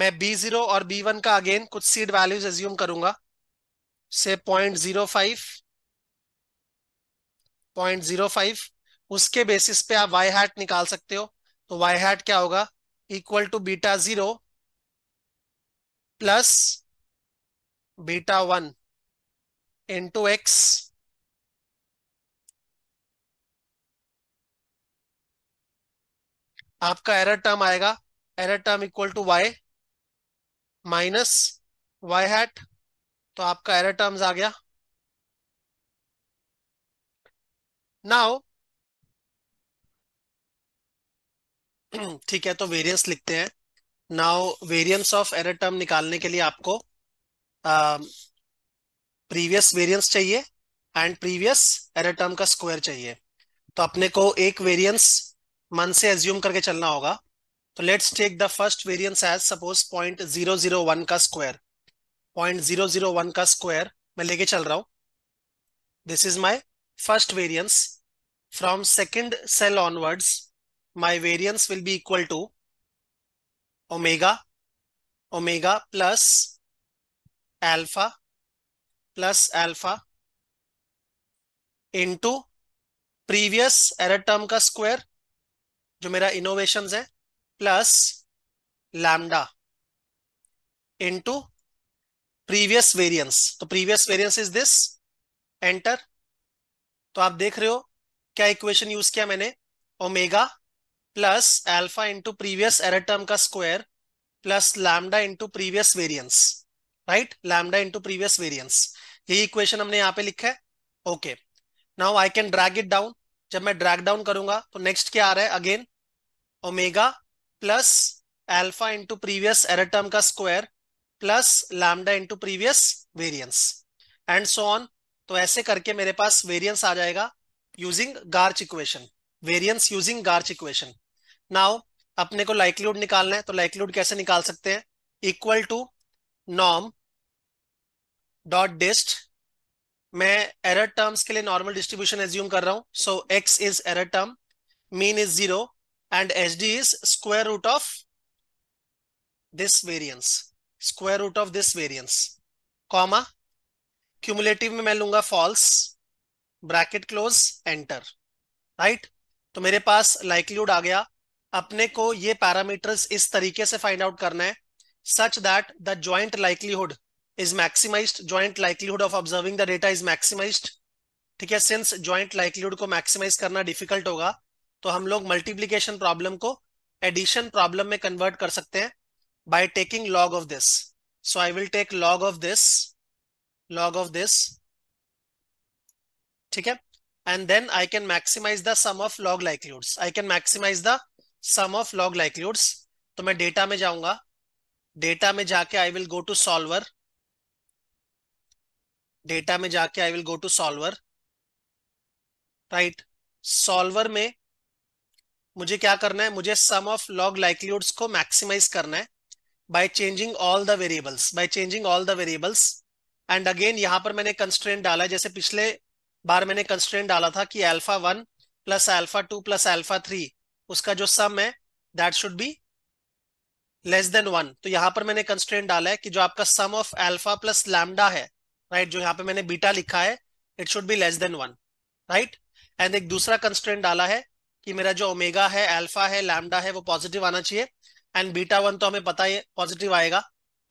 मैं बी जीरो और बी वन का अगेन कुछ सीड वैल्यूज एज्यूम करूंगा से point zero five point zero five उसके बेसिस पे आप वाई हैट निकाल सकते हो तो वाई हैट क्या होगा equal to beta zero plus beta one into x आपका एरर टर्म आएगा error term equal to y minus Y hat तो आपका एरर टर्म्स आ गया नाउ ठीक है तो वेरियंस लिखते हैं now variance of error term निकालने के लिए आपको प्रीवियस वेरियंस चाहिए एंड प्रीवियस एरर टर्म का स्क्वायर चाहिए तो अपने को एक वेरियंस मन से एज्यूम करके चलना होगा तो let's take the first variance as suppose point zero zero one का square point zero zero one का स्क्वायर मैं लेके चल रहा हूं this is my first variance from second cell onwards my variance will be equal to omega omega plus alpha plus alpha into previous error term ka square jo mera innovations hai plus lambda into previous variance. The previous variance is this. Enter तो आप देख रहे हो क्या इक्वेशन यूज किया मैंने omega plus alpha into previous error term का square plus lambda into previous variance right lambda into previous variance यही इक्वेशन हमने यहाँ पे लिखा है okay now I can drag it down जब मैं ड्रैग डाउन करूंगा तो नेक्स्ट क्या आ रहा है again omega plus alpha into previous error term का square plus lambda into previous variance and so on तो ऐसे करके मेरे पास वेरियंस आ जाएगा using GARCH equation variance using GARCH equation now अपने को लाइक्लीहुड निकालना है तो लाइक्लीहुड कैसे निकाल सकते हैं इक्वल टू नॉम डॉट डिस्ट मैं एरर टर्म्स के लिए नॉर्मल डिस्ट्रीब्यूशन एज्यूम कर रहा हूं so x is error term mean is zero and H D is square root of this variance square root of this variance comma cumulative में मैं लूंगा false bracket close enter right तो मेरे पास लाइकलीहुड आ गया अपने को ये पैरामीटर्स इस तरीके से फाइंड आउट करना है such that the joint likelihood is maximized joint likelihood of observing the data is maximized ठीक है सिंस ज्वाइंट लाइकलीहुड को मैक्सिमाइज करना डिफिकल्ट होगा तो हम लोग मल्टीप्लीकेशन प्रॉब्लम को एडिशन प्रॉब्लम में कन्वर्ट कर सकते हैं by taking log of this so I will take log of this log of this. है and then I can maximize the sum of log likelihoods. I can maximize the sum of log likelihoods. तो मैं डेटा में जाऊंगा डेटा में जाके I will go to solver data में जाके I will go to solver right solver में मुझे क्या करना है मुझे सम ऑफ लॉग लाइक्लीहुड्स को मैक्सिमाइज करना है by changing all the variables by changing all the variables and again यहां पर मैंने कंस्ट्रेंट डाला है जैसे पिछले बार मैंने कंस्ट्रेंट डाला था कि alpha one plus alpha two plus alpha three उसका जो सम है that should be less than one तो यहां पर मैंने कंस्ट्रेंट डाला है कि जो आपका sum of alpha plus lambda है राइट right? जो यहाँ पे मैंने बीटा लिखा है it should be less than one right and एक दूसरा कंस्ट्रेंट डाला है कि मेरा जो ओमेगा है अल्फा है लैमडा है वो पॉजिटिव आना चाहिए एंड बीटा वन तो हमें पता है पॉजिटिव आएगा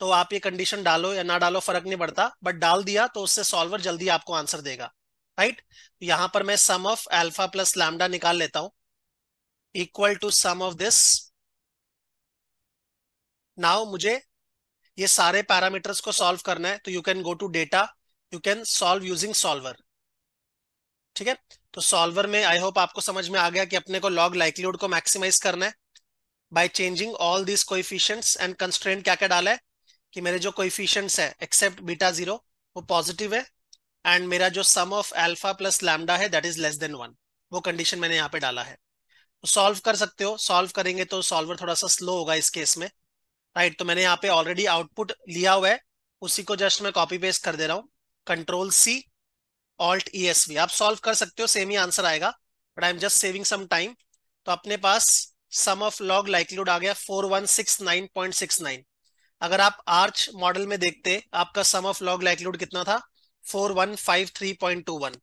तो आप ये कंडीशन डालो या ना डालो फर्क नहीं पड़ता बट डाल दिया तो उससे सॉल्वर जल्दी आपको आंसर देगा राइट तो यहां पर मैं sum of alpha plus lambda निकाल लेता हूं equal to sum of this now मुझे ये सारे पैरामीटर्स को सॉल्व करना है तो you can go to data you can solve using solver ठीक है तो सॉल्वर में आई होप आपको समझ में आ गया कि अपने को लॉग लाइकलीहुड को मैक्सिमाइज करना है by changing all this coefficients and constraint क्या क्या डाला है कि मेरे जो कोइफिशियंट्स हैं एक्सेप्ट बीटा जीरो वो पॉजिटिव है एंड मेरा जो sum of alpha plus lambda है that is less than one वो कंडीशन मैंने यहाँ पे डाला है तो सॉल्व कर सकते हो सॉल्व करेंगे तो सॉल्वर थोड़ा सा स्लो होगा इस केस में राइट right, तो मैंने यहाँ पे ऑलरेडी आउटपुट लिया हुआ है उसी को जस्ट मैं कॉपी पेस्ट कर दे रहा हूँ control C alt E S V आप सॉल्व कर सकते हो सेम ही आंसर आएगा but I M just saving some time तो अपने पास सम ऑफ लॉग लाइक्लूड आ गया four one six nine point six nine अगर आप आर्च मॉडल में देखते आपका सम ऑफ लॉग लाइक्लूड कितना था four one five three point two one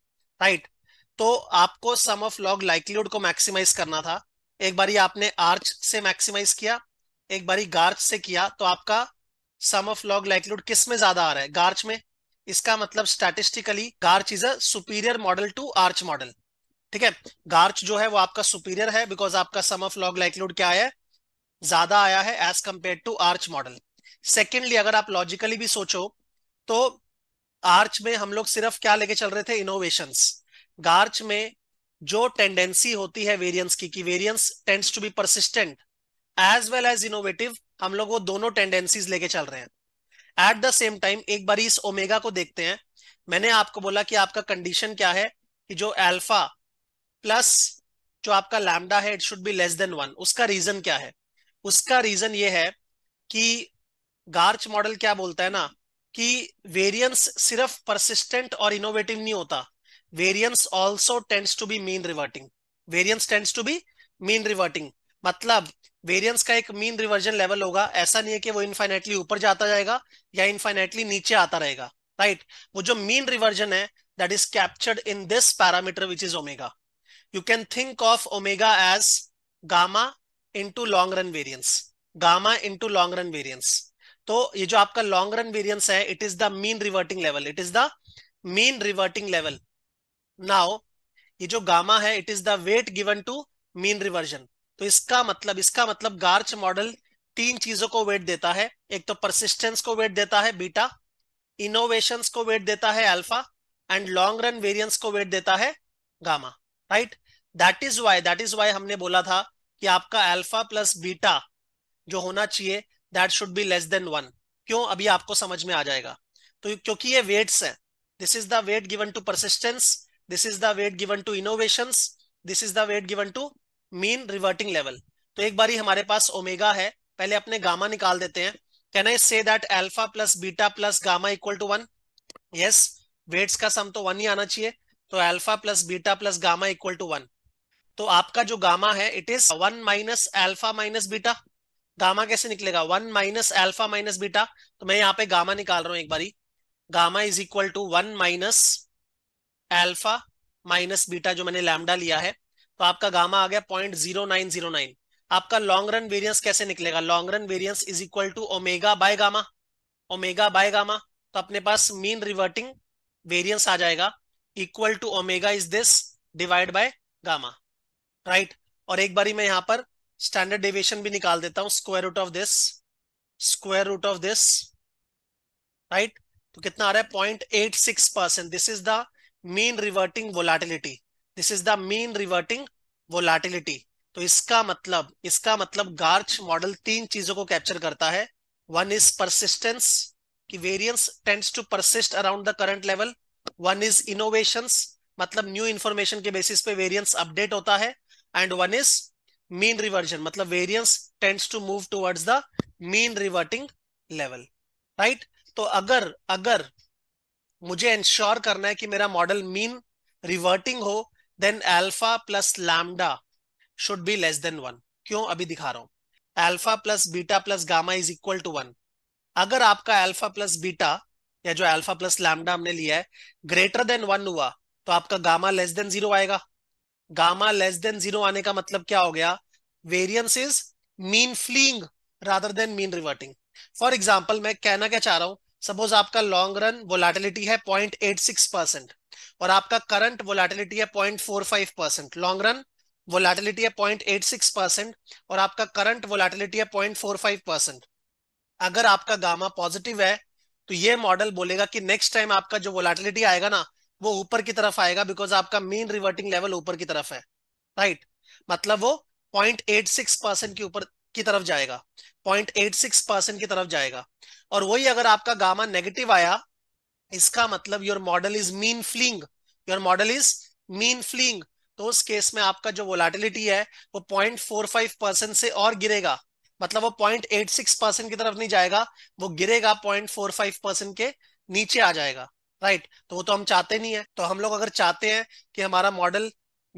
right तो आपको सम ऑफ लॉग लाइकलूड को मैक्सिमाइज करना था एक बारी आपने आर्च से मैक्सिमाइज किया एक बारी गार्च से किया तो आपका सम ऑफ लॉग लाइकलूड किस में ज्यादा आ रहा है गार्च में इसका मतलब statistically GARCH is a superior model to ARCH model ठीक है गार्च जो है वो आपका सुपीरियर है बिकॉज आपका सम ऑफ लॉग लाइकलूड क्या है ज्यादा आया है as compare to ARCH model secondly अगर आप लॉजिकली भी सोचो तो आर्च में हम लोग सिर्फ क्या लेके चल रहे थे इनोवेशन गार्च में जो टेंडेंसी होती है वेरियंस की कि variance tends to be persistent as well as innovative हम लोग वो दोनों टेंडेंसीज लेके चल रहे हैं एट द सेम टाइम एक बार इस ओमेगा को देखते हैं मैंने आपको बोला कि आपका कंडीशन क्या है कि जो एल्फा प्लस जो आपका लैमडा है it should be less than one उसका रीजन क्या है उसका रीजन ये है कि गार्च मॉडल क्या बोलता है ना कि वेरिएंस सिर्फ परसिस्टेंट और इनोवेटिव नहीं होता variance also tends to be mean reverting variance tends to be mean reverting मतलब वेरिएंस का एक मीन रिवर्जन लेवल होगा ऐसा नहीं है कि वो इनफाइनाइटली ऊपर जाता जाएगा या इनफाइनाइटली नीचे आता रहेगा राइट right? वो जो मीन रिवर्जन है that is captured in this parameter which is omega you can think of omega as gamma into long run variance gamma into long run variance तो ये जो आपका लॉन्ग रन वेरियंस है it is the mean reverting level it is the mean reverting level now ये जो गामा है it is the weight given to mean reversion तो इसका मतलब इसका मतलब गार्च मॉडल तीन चीजों को वेट देता है एक तो परसिस्टेंस को वेट देता है बीटा इनोवेशन को वेट देता है alpha and long run variance को वेट देता है gamma right that is why that is why हमने बोला था कि आपका अल्फा प्लस बीटा जो होना चाहिए that should be less than one क्यों अभी आपको समझ में आ जाएगा तो क्योंकि ये वेट्स है this is the weight given to persistence this is the weight given to innovation this is the weight given to mean reverting level तो एक बारी हमारे पास ओमेगा है पहले अपने गामा निकाल देते हैं can I say that alpha plus beta plus gamma equal to one yes weights का सम तो वन ही आना चाहिए तो alpha plus beta plus gamma equal to one तो आपका जो गामा है it is one minus alpha minus beta gamma कैसे निकलेगा one minus alpha minus beta तो मैं यहां पे गामा निकाल रहा हूं एक बारी gamma is equal to one minus alpha minus beta जो मैंने लैमडा लिया है तो आपका गामा आ गया point zero nine zero nine आपका लॉन्ग रन वेरियंस कैसे निकलेगा long run variance is equal to omega by gamma omega by gamma तो अपने पास मीन रिवर्टिंग वेरियंस आ जाएगा equal to omega is this divide by gamma right और एक बारी मैं यहां पर स्टैंडर्ड डेविएशन भी निकाल देता हूं square root of this square root of this right तो कितना आ रहा है point eight six percent this is the mean reverting volatility this is the mean reverting volatility तो इसका मतलब इसका मतलब गार्च मॉडल तीन चीजों को कैप्चर करता है वन इज परसिस्टेंस कि variance tends to persist around the current level one is innovations मतलब न्यू इंफॉर्मेशन के बेसिस पे वेरिएंस अपडेट होता है and one is mean reversion मतलब variance tends to move towards the mean reverting level right तो अगर अगर मुझे इंश्योर करना है कि मेरा मॉडल मीन रिवर्टिंग हो then alpha plus lambda should be less than one क्यों अभी दिखा रहा हूं alpha plus beta plus gamma is equal to one अगर आपका एल्फा प्लस बीटा या जो एल्फा प्लस लैमडा हमने लिया है ग्रेटर देन वन हुआ तो आपका गामा लेस देन जीरो आएगा गामा लेस देन जीरो आने का मतलब क्या हो गया variance is mean fleeing rather than mean reverting for example मैं कहना क्या चाह रहा हूं सपोज आपका लॉन्ग रन वोलाटिलिटी है पॉइंट एट सिक्स परसेंट और आपका करंट वोलाटिलिटी है point four five percent long run volatility है पॉइंट एट सिक्स परसेंट और आपका करंट वोलाटिलिटी है पॉइंट फोर फाइव परसेंट अगर आपका गामा पॉजिटिव है तो ये मॉडल बोलेगा कि नेक्स्ट टाइम आपका जो वोलाटिलिटी आएगा ना वो ऊपर की तरफ आएगा बिकॉज आपका मेन रिवर्टिंग लेवल ऊपर की तरफ है राइट मतलब वो पॉइंट एट सिक्स परसेंट के ऊपर की तरफ जाएगा पॉइंट एट सिक्स परसेंट की तरफ जाएगा और वही अगर आपका गामा नेगेटिव आया इसका मतलब your model is mean fleeing your model is mean fleeing तो उस केस में आपका जो वोलाटिलिटी है वो पॉइंट फोर फाइव परसेंट से और गिरेगा मतलब वो पॉइंट एट सिक्स परसेंट की तरफ नहीं जाएगा वो गिरेगा पॉइंट फोर फाइव परसेंट के नीचे आ जाएगा राइट right? तो वो तो हम चाहते नहीं है तो हम लोग अगर चाहते हैं कि हमारा मॉडल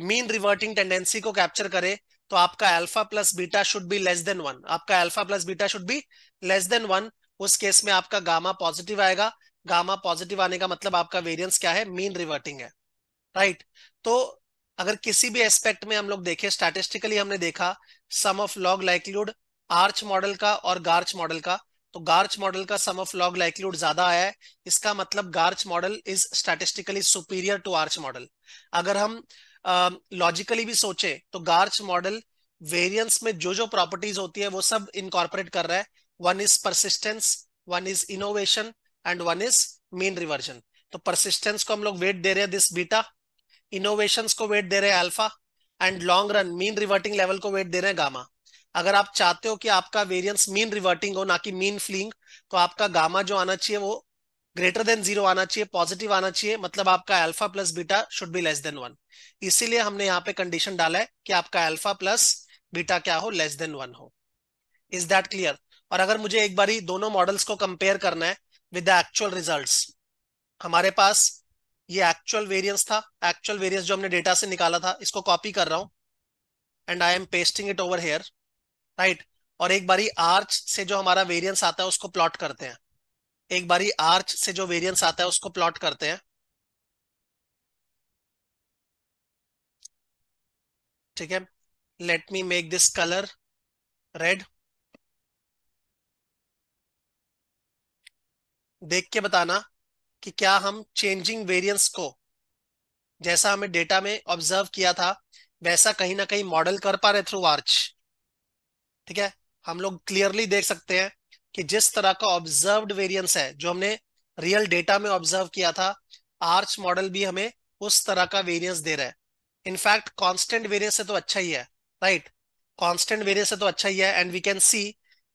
मीन रिवर्टिंग टेंडेंसी को कैप्चर करे तो आपका alpha plus beta should be less than one आपका alpha plus beta should be less than one उस केस में आपका गामा पॉजिटिव आएगा गामा पॉजिटिव आने का मतलब आपका वेरियंस क्या है मीन रिवर्टिंग है राइट right? तो अगर किसी भी एस्पेक्ट में हम लोग देखे स्टैटिस्टिकली हमने देखा sum of log likelihood ARCH model का और गार्च मॉडल का तो गार्च मॉडल का सम ऑफ लॉग लाइक्लीहुड ज्यादा आया है इसका मतलब GARCH model is statistically superior to ARCH model अगर हम लॉजिकली uh, भी सोचे तो गार्च मॉडल वेरियंस में जो जो प्रॉपर्टीज होती है वो सब इनकॉर्पोरेट कर रहा है one is persistence one is innovation and one is mean reversion तो परसिस्टेंस को हम लोग वेट दे रहे हैं दिस बीटा इनोवेशन को वेट दे रहे हैं alpha and long run mean reverting level को वेट दे रहे हैं गामा अगर आप चाहते हो कि आपका वेरियंस मीन रिवर्टिंग हो ना कि मीन फ्लिंग तो आपका गामा जो आना चाहिए वो ग्रेटर देन जीरो आना चाहिए पॉजिटिव आना चाहिए मतलब आपका alpha plus beta should be less than one इसीलिए हमने यहाँ पे कंडीशन डाला है कि आपका अल्फा प्लस बीटा क्या हो लेस देन वन हो इज दैट क्लियर और अगर मुझे एक बार दोनों मॉडल्स को कंपेयर करना है विद द एक्चुअल रिजल्ट हमारे पास ये एक्चुअल वेरियंस था एक्चुअल वेरियंस जो हमने डेटा से निकाला था इसको कॉपी कर रहा हूं and I am pasting it over here right और एक बारी आर्च से जो हमारा वेरियंस आता है उसको प्लॉट करते हैं एक बारी आर्च से जो वेरियंस आता है उसको प्लॉट करते हैं ठीक है let me make this colour red देख के बताना कि क्या हम चेंजिंग वेरिएंस को जैसा हमें डेटा में ऑब्जर्व किया था वैसा कहीं ना कहीं मॉडल कर पा रहे थ्रू आर्च ठीक है हम लोग क्लियरली देख सकते हैं कि जिस तरह का ऑब्जर्व्ड वेरिएंस है जो हमने रियल डेटा में ऑब्जर्व किया था आर्च मॉडल भी हमें उस तरह का वेरियंस दे रहा है इनफैक्ट कॉन्स्टेंट वेरियंस से तो अच्छा ही है राइट कॉन्स्टेंट वेरियंस से तो अच्छा ही है एंड वी कैन सी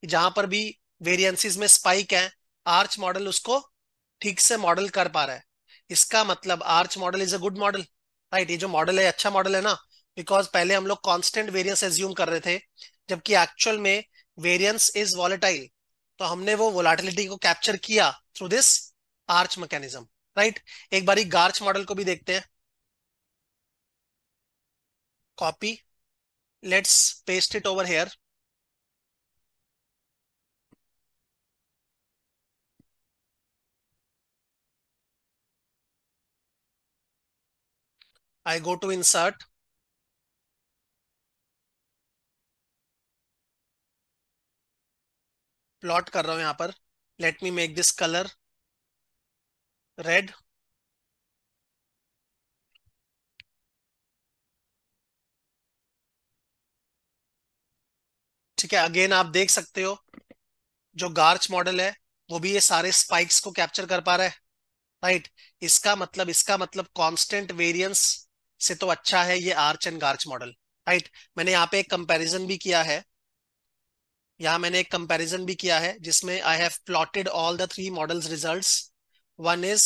जहां पर भी वेरियंसिस में स्पाइक है आर्च मॉडल उसको ठीक से मॉडल कर पा रहा है इसका मतलब ARCH model is a good model right ये जो मॉडल है अच्छा मॉडल है ना बिकॉज पहले हम लोग कॉन्स्टेंट वेरियंस एज्यूम कर रहे थे जबकि एक्चुअल में वेरियंस इज वॉलेटाइल तो हमने वो वोलाटिलिटी को कैप्चर किया through this ARCH mechanism right एक बारी गार्च मॉडल को भी देखते हैं copy let's paste it over here I go to insert plot कर रहा हूं यहां पर let me make this colour red ठीक है अगेन आप देख सकते हो जो गार्च मॉडल है वो भी ये सारे स्पाइक्स को कैप्चर कर पा रहा है राइट इसका मतलब इसका मतलब कांस्टेंट वेरिएंस से तो अच्छा है ये ARCH and GARCH model right मैंने यहाँ पे एक कंपैरिजन भी किया है यहाँ मैंने एक कंपैरिजन भी किया है जिसमें I have plotted all the three models results one is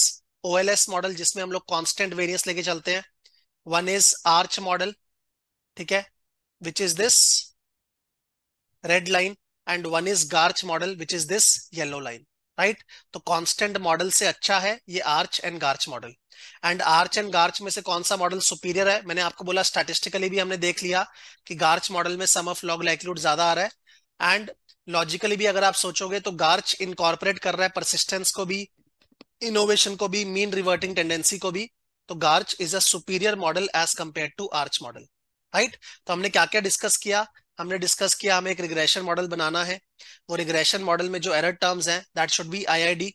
OLS model जिसमें हम लोग कांस्टेंट वेरिएंस लेके चलते हैं वन इज आर्च मॉडल ठीक है which is this red line and one is GARCH model which is this yellow line right तो कॉन्स्टेंट मॉडल से अच्छा है ये ARCH and GARCH model and ARCH and GARCH में से कौन सा मॉडल सुपीरियर है मैंने आपको बोला स्टैटिस्टिकली भी हमने देख लिया कि गार्च मॉडल में सम ऑफ लॉग लाइक्लूड ज्यादा आ रहा है एंड लॉजिकली भी अगर आप सोचोगे तो गार्च इनकॉर्पोरेट कर रहा है परसिस्टेंस को भी इनोवेशन को भी मीन रिवर्टिंग टेंडेंसी को भी तो GARCH is a superior model as compare to ARCH model right तो हमने क्या क्या डिस्कस किया हमने डिस्कस किया हमें एक रिग्रेशन मॉडल बनाना है वो रिग्रेशन मॉडल में जो एरर टर्म्स हैं that should be IID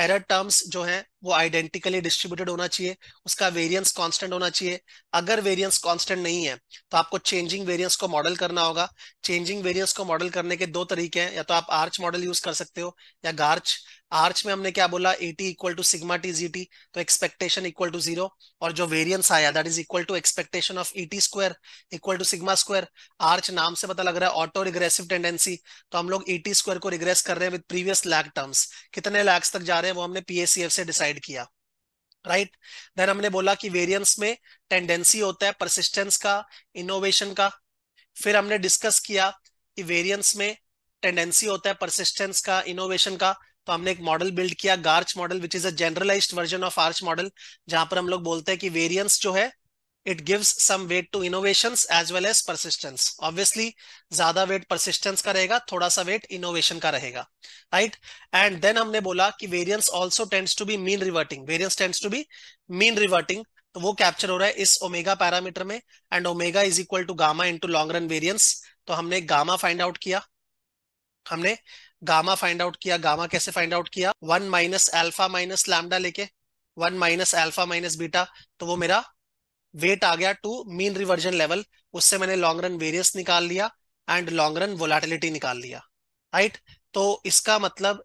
error terms जो है वो आइडेंटिकली डिस्ट्रीब्यूटेड होना चाहिए उसका वेरियंस कॉन्स्टेंट होना चाहिए अगर वेरियंस कॉन्स्टेंट नहीं है तो आपको चेंजिंग वेरियंस को मॉडल करना होगा चेंजिंग वेरियंस को मॉडल करने के दो तरीके हैं या तो आप आर्च मॉडल यूज कर सकते हो या गार्च आर्च में हमने क्या बोला A T equal to sigma T G T तो एक्सपेक्टेशन इक्वल टू जीरो और जो वेरियंस आया that is equal to expectation of E T square equal to sigma square ARCH नाम से पता लग रहा है ऑटो रिग्रेसिव टेंडेंसी तो हम लोग ई टी स्क्वायर को रिग्रेस कर रहे हैं विद प्रीवियस लैग टर्म्स कितने लैग्स तक जा रहे हैं वो हमने पीएसीएफ से डिसाइड किया राइट right? देन हमने बोला कि वेरिएंस में टेंडेंसी होता है परसिस्टेंस का इनोवेशन का फिर हमने डिस्कस किया कि वेरिएंस में टेंडेंसी होता है परसिस्टेंस का इनोवेशन का तो हमने एक मॉडल बिल्ड किया GARCH model which is a generalized version of ARCH model जहां पर हम लोग बोलते हैं कि वेरियंस जो है it gives some weight to innovations as well as persistence obviously zyada weight persistence ka rahega thoda sa weight innovation ka rahega right and then humne bola ki variance also tends to be mean reverting variance tends to be mean reverting तो वो कैप्चर हो रहा है इस ओमेगा पैरामीटर में and omega is equal to gamma into long run variance तो हमने गामा फाइंड आउट किया हमने गामा फाइंड आउट किया गामा कैसे फाइंड आउट किया one minus alpha minus lambda लेके one minus alpha minus beta तो वो मेरा वेट आ गया टू मीन रिवर्जन लेवल उससे मैंने लॉन्ग रन वेरियस निकाल लिया एंड लॉन्ग रन वोलाटिलिटी निकाल लिया राइट right? तो इसका मतलब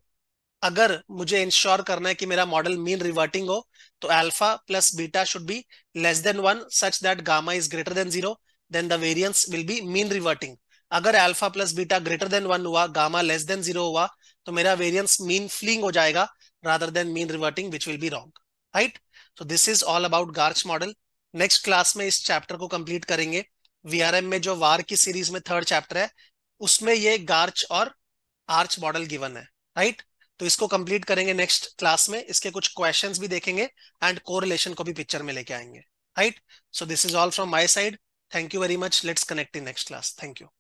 अगर मुझे इंश्योर करना है कि मेरा मॉडल मीन रिवर्टिंग हो तो alpha plus beta should be less than one such that gamma is greater than zero then the variance will be mean reverting अगर alpha plus beta greater than one हुआ गामा लेस देन जीरो हुआ तो मेरा वेरियंस मीन फ्लिंग हो जाएगा rather than mean reverting which will be wrong right so this is all about GARCH model next class में इस चैप्टर को कंप्लीट करेंगे वीआरएम में जो वार की सीरीज में थर्ड चैप्टर है उसमें ये गार्च और आर्च मॉडल गिवन है राइट तो इसको कंप्लीट करेंगे नेक्स्ट क्लास में इसके कुछ क्वेश्चंस भी देखेंगे एंड कोरिलेशन को भी पिक्चर में लेके आएंगे right so this is all from my side thank you very much let's connect in next class thank you